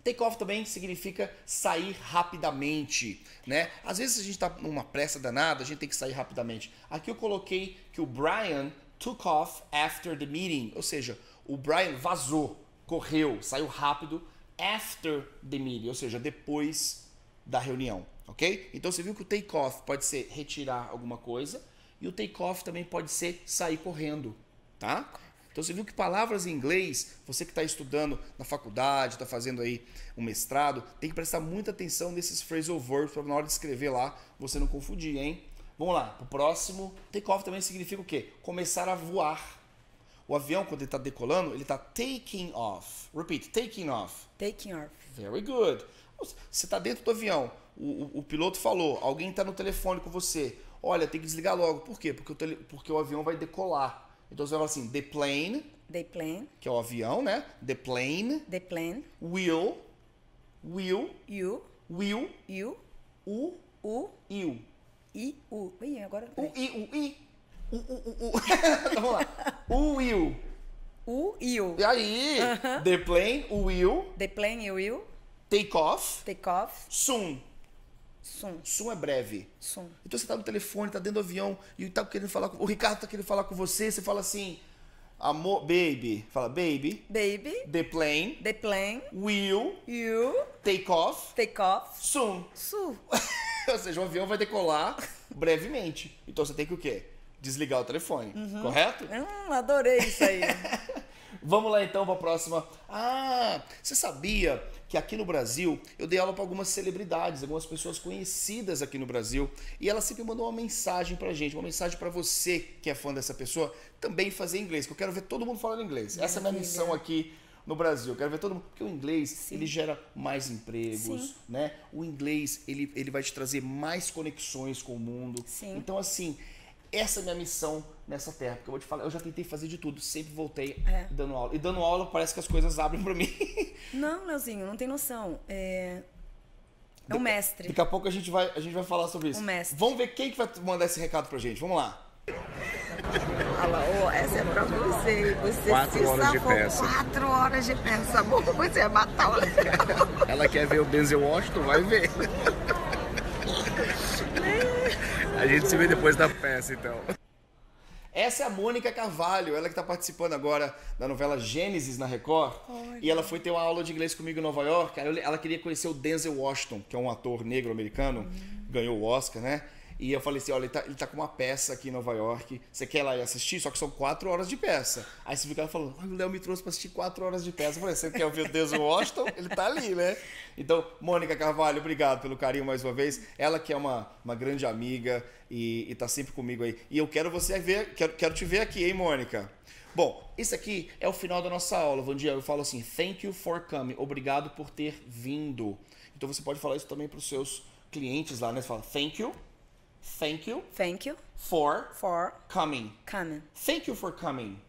Take off também significa sair rapidamente, né? Às vezes a gente tá numa pressa danada, a gente tem que sair rapidamente. Aqui eu coloquei que o Brian took off after the meeting, ou seja, o Brian vazou, correu, saiu rápido after the meeting, ou seja, depois da reunião, ok? Então você viu que o take-off pode ser retirar alguma coisa e o take-off também pode ser sair correndo, tá? Então você viu que palavras em inglês, você que está estudando na faculdade, está fazendo aí um mestrado, tem que prestar muita atenção nesses phrasal verbs para na hora de escrever lá você não confundir, hein? Vamos lá, o próximo. Take-off também significa o quê? Começar a voar o avião, quando ele está decolando, ele está taking off. Repeat, taking off. Taking off. Very good. Você está dentro do avião, o, o, o piloto falou, alguém está no telefone com você. Olha, tem que desligar logo. Por quê? Porque o, tele, porque o avião vai decolar. Então você fala assim, the plane. The plane. Que é o avião, né? The plane. The plane. Will. Will. You. Will. You. U. U. You. I. U. Ih, agora... O, I, U, I. O, o, o, o... Vamos lá. O Will. O Will. E aí? Uh -huh. The plane, o Will. The plane, o Will. Take off. Take off. Soon. soon soon é breve. soon Então você tá no telefone, tá dentro do avião e tá querendo falar com... O Ricardo tá querendo falar com você, você fala assim. Amor, baby. Fala, baby. Baby. The plane. The plane. Will. You. Take off. Take off. Soon. Soon. Ou seja, o avião vai decolar brevemente. Então você tem que o quê? desligar o telefone, uhum. correto? Hum, adorei isso aí. Vamos lá então para a próxima. Ah, você sabia que aqui no Brasil eu dei aula para algumas celebridades, algumas pessoas conhecidas aqui no Brasil, e ela sempre mandou uma mensagem para gente, uma mensagem para você que é fã dessa pessoa também fazer inglês, que eu quero ver todo mundo falando inglês. Maravilha. Essa é a minha missão aqui no Brasil. Eu quero ver todo mundo, porque o inglês Sim. ele gera mais empregos, Sim. né? O inglês ele, ele vai te trazer mais conexões com o mundo. Sim. Então assim, essa é a minha missão nessa terra. Porque eu vou te falar, eu já tentei fazer de tudo, sempre voltei é. dando aula. E dando aula parece que as coisas abrem para mim. Não, Leozinho, não tem noção. É... É um mestre. Daqui a pouco a gente vai, a gente vai falar sobre isso. O mestre. Vamos ver quem que vai mandar esse recado pra gente. Vamos lá. Fala, oh, essa é pra você. Você quatro se horas de peça. Quatro horas de peça, amor. Você é matar o Ela quer ver o Denzel Washington? Vai ver. Né? A gente se vê depois da peça, então. Essa é a Mônica Carvalho, ela que está participando agora da novela Gênesis na Record. E ela foi ter uma aula de inglês comigo em Nova York. Ela queria conhecer o Denzel Washington, que é um ator negro americano, ganhou o Oscar, né? E eu falei assim: olha, ele tá, ele tá com uma peça aqui em Nova York, você quer ir lá e assistir? Só que são quatro horas de peça. Aí você fica falando: ah, o Léo me trouxe pra assistir quatro horas de peça. Eu falei: você quer ouvir o Deus Washington? Ele tá ali, né? Então, Mônica Carvalho, obrigado pelo carinho mais uma vez. Ela que é uma, uma grande amiga e, e tá sempre comigo aí. E eu quero você ver, quero, quero te ver aqui, hein, Mônica? Bom, isso aqui é o final da nossa aula, Vandinha. Eu falo assim: thank you for coming. Obrigado por ter vindo. Então você pode falar isso também para os seus clientes lá, né? Você fala thank you Thank you. Thank you. For. For. Coming. Coming. Thank you for coming.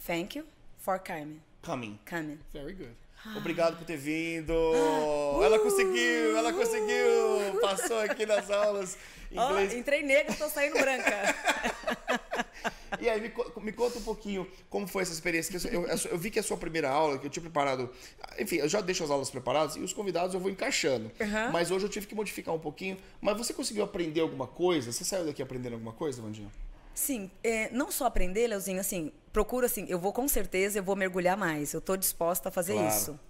Thank you for coming. Coming. Coming. Very good. Ah. Obrigado por ter vindo. Uh, ela conseguiu, uh. ela conseguiu. Passou aqui nas aulas. Inglês. Oh, entrei negro, tô saindo branca. e aí, me, me, conta um pouquinho como foi essa experiência. Eu, eu, eu, vi que é a sua primeira aula, que eu tinha preparado. Enfim, eu já deixo as aulas preparadas e os convidados eu vou encaixando. Uhum. Mas hoje eu tive que modificar um pouquinho. Mas você conseguiu aprender alguma coisa? Você saiu daqui aprendendo alguma coisa, Vandinho? Sim, é, não só aprender, Leozinho, assim, procura assim, eu vou com certeza, eu vou mergulhar mais, eu estou disposta a fazer claro. isso.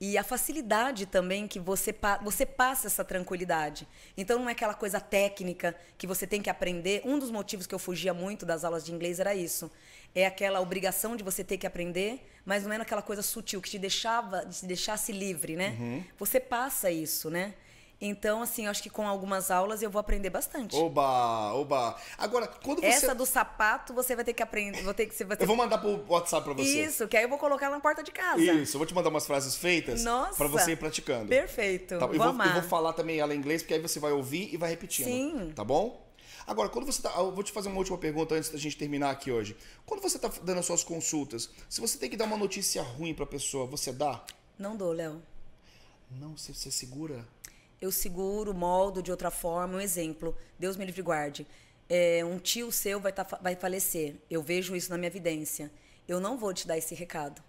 E a facilidade também que você, pa você passa essa tranquilidade. Então não é aquela coisa técnica que você tem que aprender. Um dos motivos que eu fugia muito das aulas de inglês era isso. É aquela obrigação de você ter que aprender, mas não era é aquela coisa sutil que te deixava, te deixasse livre, né? Uhum. Você passa isso, né? Então, assim, eu acho que com algumas aulas eu vou aprender bastante. Oba, oba. Agora, quando você. Essa do sapato, você vai ter que aprender. Vou ter que, você vai ter... Eu vou mandar pro WhatsApp pra você. Isso, que aí eu vou colocar na porta de casa. Isso, eu vou te mandar umas frases feitas Nossa, pra você ir praticando. Perfeito. Tá, eu, vou, amar. eu vou falar também ela em inglês, porque aí você vai ouvir e vai repetindo. Sim. Tá bom? Agora, quando você tá. Eu vou te fazer uma última pergunta antes da gente terminar aqui hoje. Quando você tá dando as suas consultas, se você tem que dar uma notícia ruim pra pessoa, você dá? Não dou, Léo. Não, você, você segura? eu seguro, moldo de outra forma. Um exemplo, Deus me livre guarde. É, um tio seu vai, tá, vai falecer. Eu vejo isso na minha evidência. Eu não vou te dar esse recado.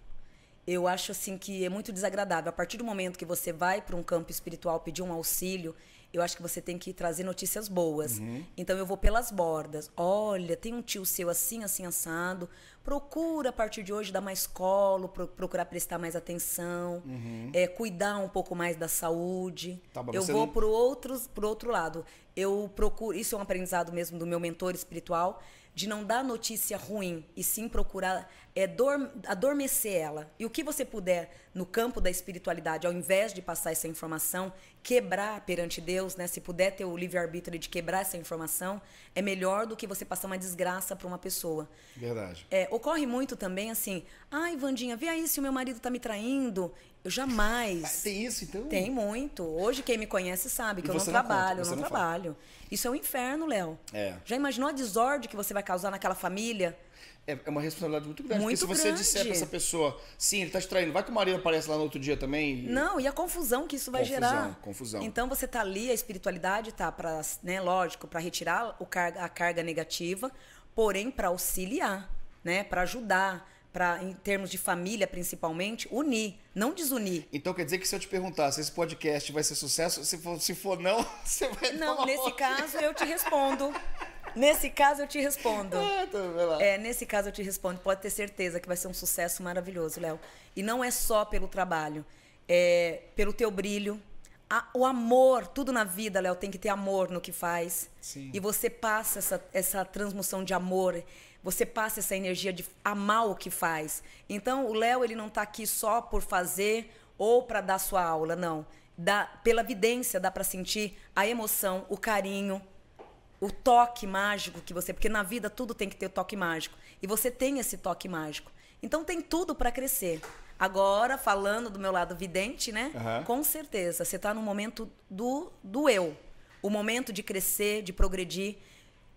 Eu acho assim que é muito desagradável. A partir do momento que você vai para um campo espiritual pedir um auxílio, eu acho que você tem que trazer notícias boas. Uhum. Então eu vou pelas bordas. Olha, tem um tio seu assim, assim, assado. Procura a partir de hoje dar mais colo, pro, procurar prestar mais atenção, uhum. é, cuidar um pouco mais da saúde. Tá, eu vou não... pro, outros, pro outro lado. Eu procuro. Isso é um aprendizado mesmo do meu mentor espiritual de não dar notícia ruim e sim procurar é, adormecer ela. E o que você puder no campo da espiritualidade, ao invés de passar essa informação quebrar perante Deus, né? Se puder ter o livre-arbítrio de quebrar essa informação, é melhor do que você passar uma desgraça para uma pessoa. Verdade. É, ocorre muito também assim, ai, Vandinha, vê aí se o meu marido tá me traindo. Eu jamais. Ah, tem isso, então? Tem muito. Hoje, quem me conhece sabe que eu não, trabalho, eu não, não trabalho. Fala. Isso é um inferno, Léo. É. Já imaginou a desordem que você vai causar naquela família? É, é uma responsabilidade muito grande. Muito porque se grande. você disser pra essa pessoa, sim, ele tá te traindo, vai que o marido aparece lá no outro dia também. E... Não, e a confusão que isso vai confusão, gerar. Confusão. Então você tá ali, a espiritualidade tá para, né, lógico, para retirar o carga, a carga negativa, porém para auxiliar, né, para ajudar, para em termos de família principalmente, unir, não desunir. Então quer dizer que se eu te perguntar se esse podcast vai ser sucesso, se for, se for não, você vai Não, nesse caso eu te respondo. Nesse caso eu te respondo. Ah, tá, é, nesse caso eu te respondo. Pode ter certeza que vai ser um sucesso maravilhoso, Léo. E não é só pelo trabalho, é pelo teu brilho. A, o amor, tudo na vida, Léo, tem que ter amor no que faz. Sim. E você passa essa, essa transmissão de amor, você passa essa energia de amar o que faz. Então, o Léo, ele não está aqui só por fazer ou para dar sua aula, não. Dá, pela vidência, dá para sentir a emoção, o carinho, o toque mágico que você. Porque na vida tudo tem que ter o toque mágico. E você tem esse toque mágico. Então tem tudo para crescer. Agora, falando do meu lado vidente, né? Uhum. Com certeza, você está no momento do, do eu. O momento de crescer, de progredir.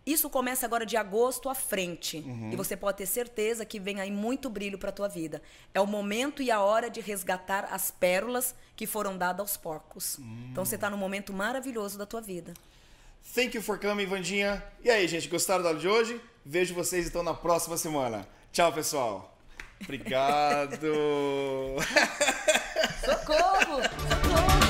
Isso começa agora de agosto à frente. Uhum. E você pode ter certeza que vem aí muito brilho para a tua vida. É o momento e a hora de resgatar as pérolas que foram dadas aos porcos. Uhum. Então você está no momento maravilhoso da tua vida. Thank you for coming, Vandinha. E aí, gente, gostaram da aula de hoje? Vejo vocês então na próxima semana. Tchau, pessoal. Obrigado. socorro! Socorro!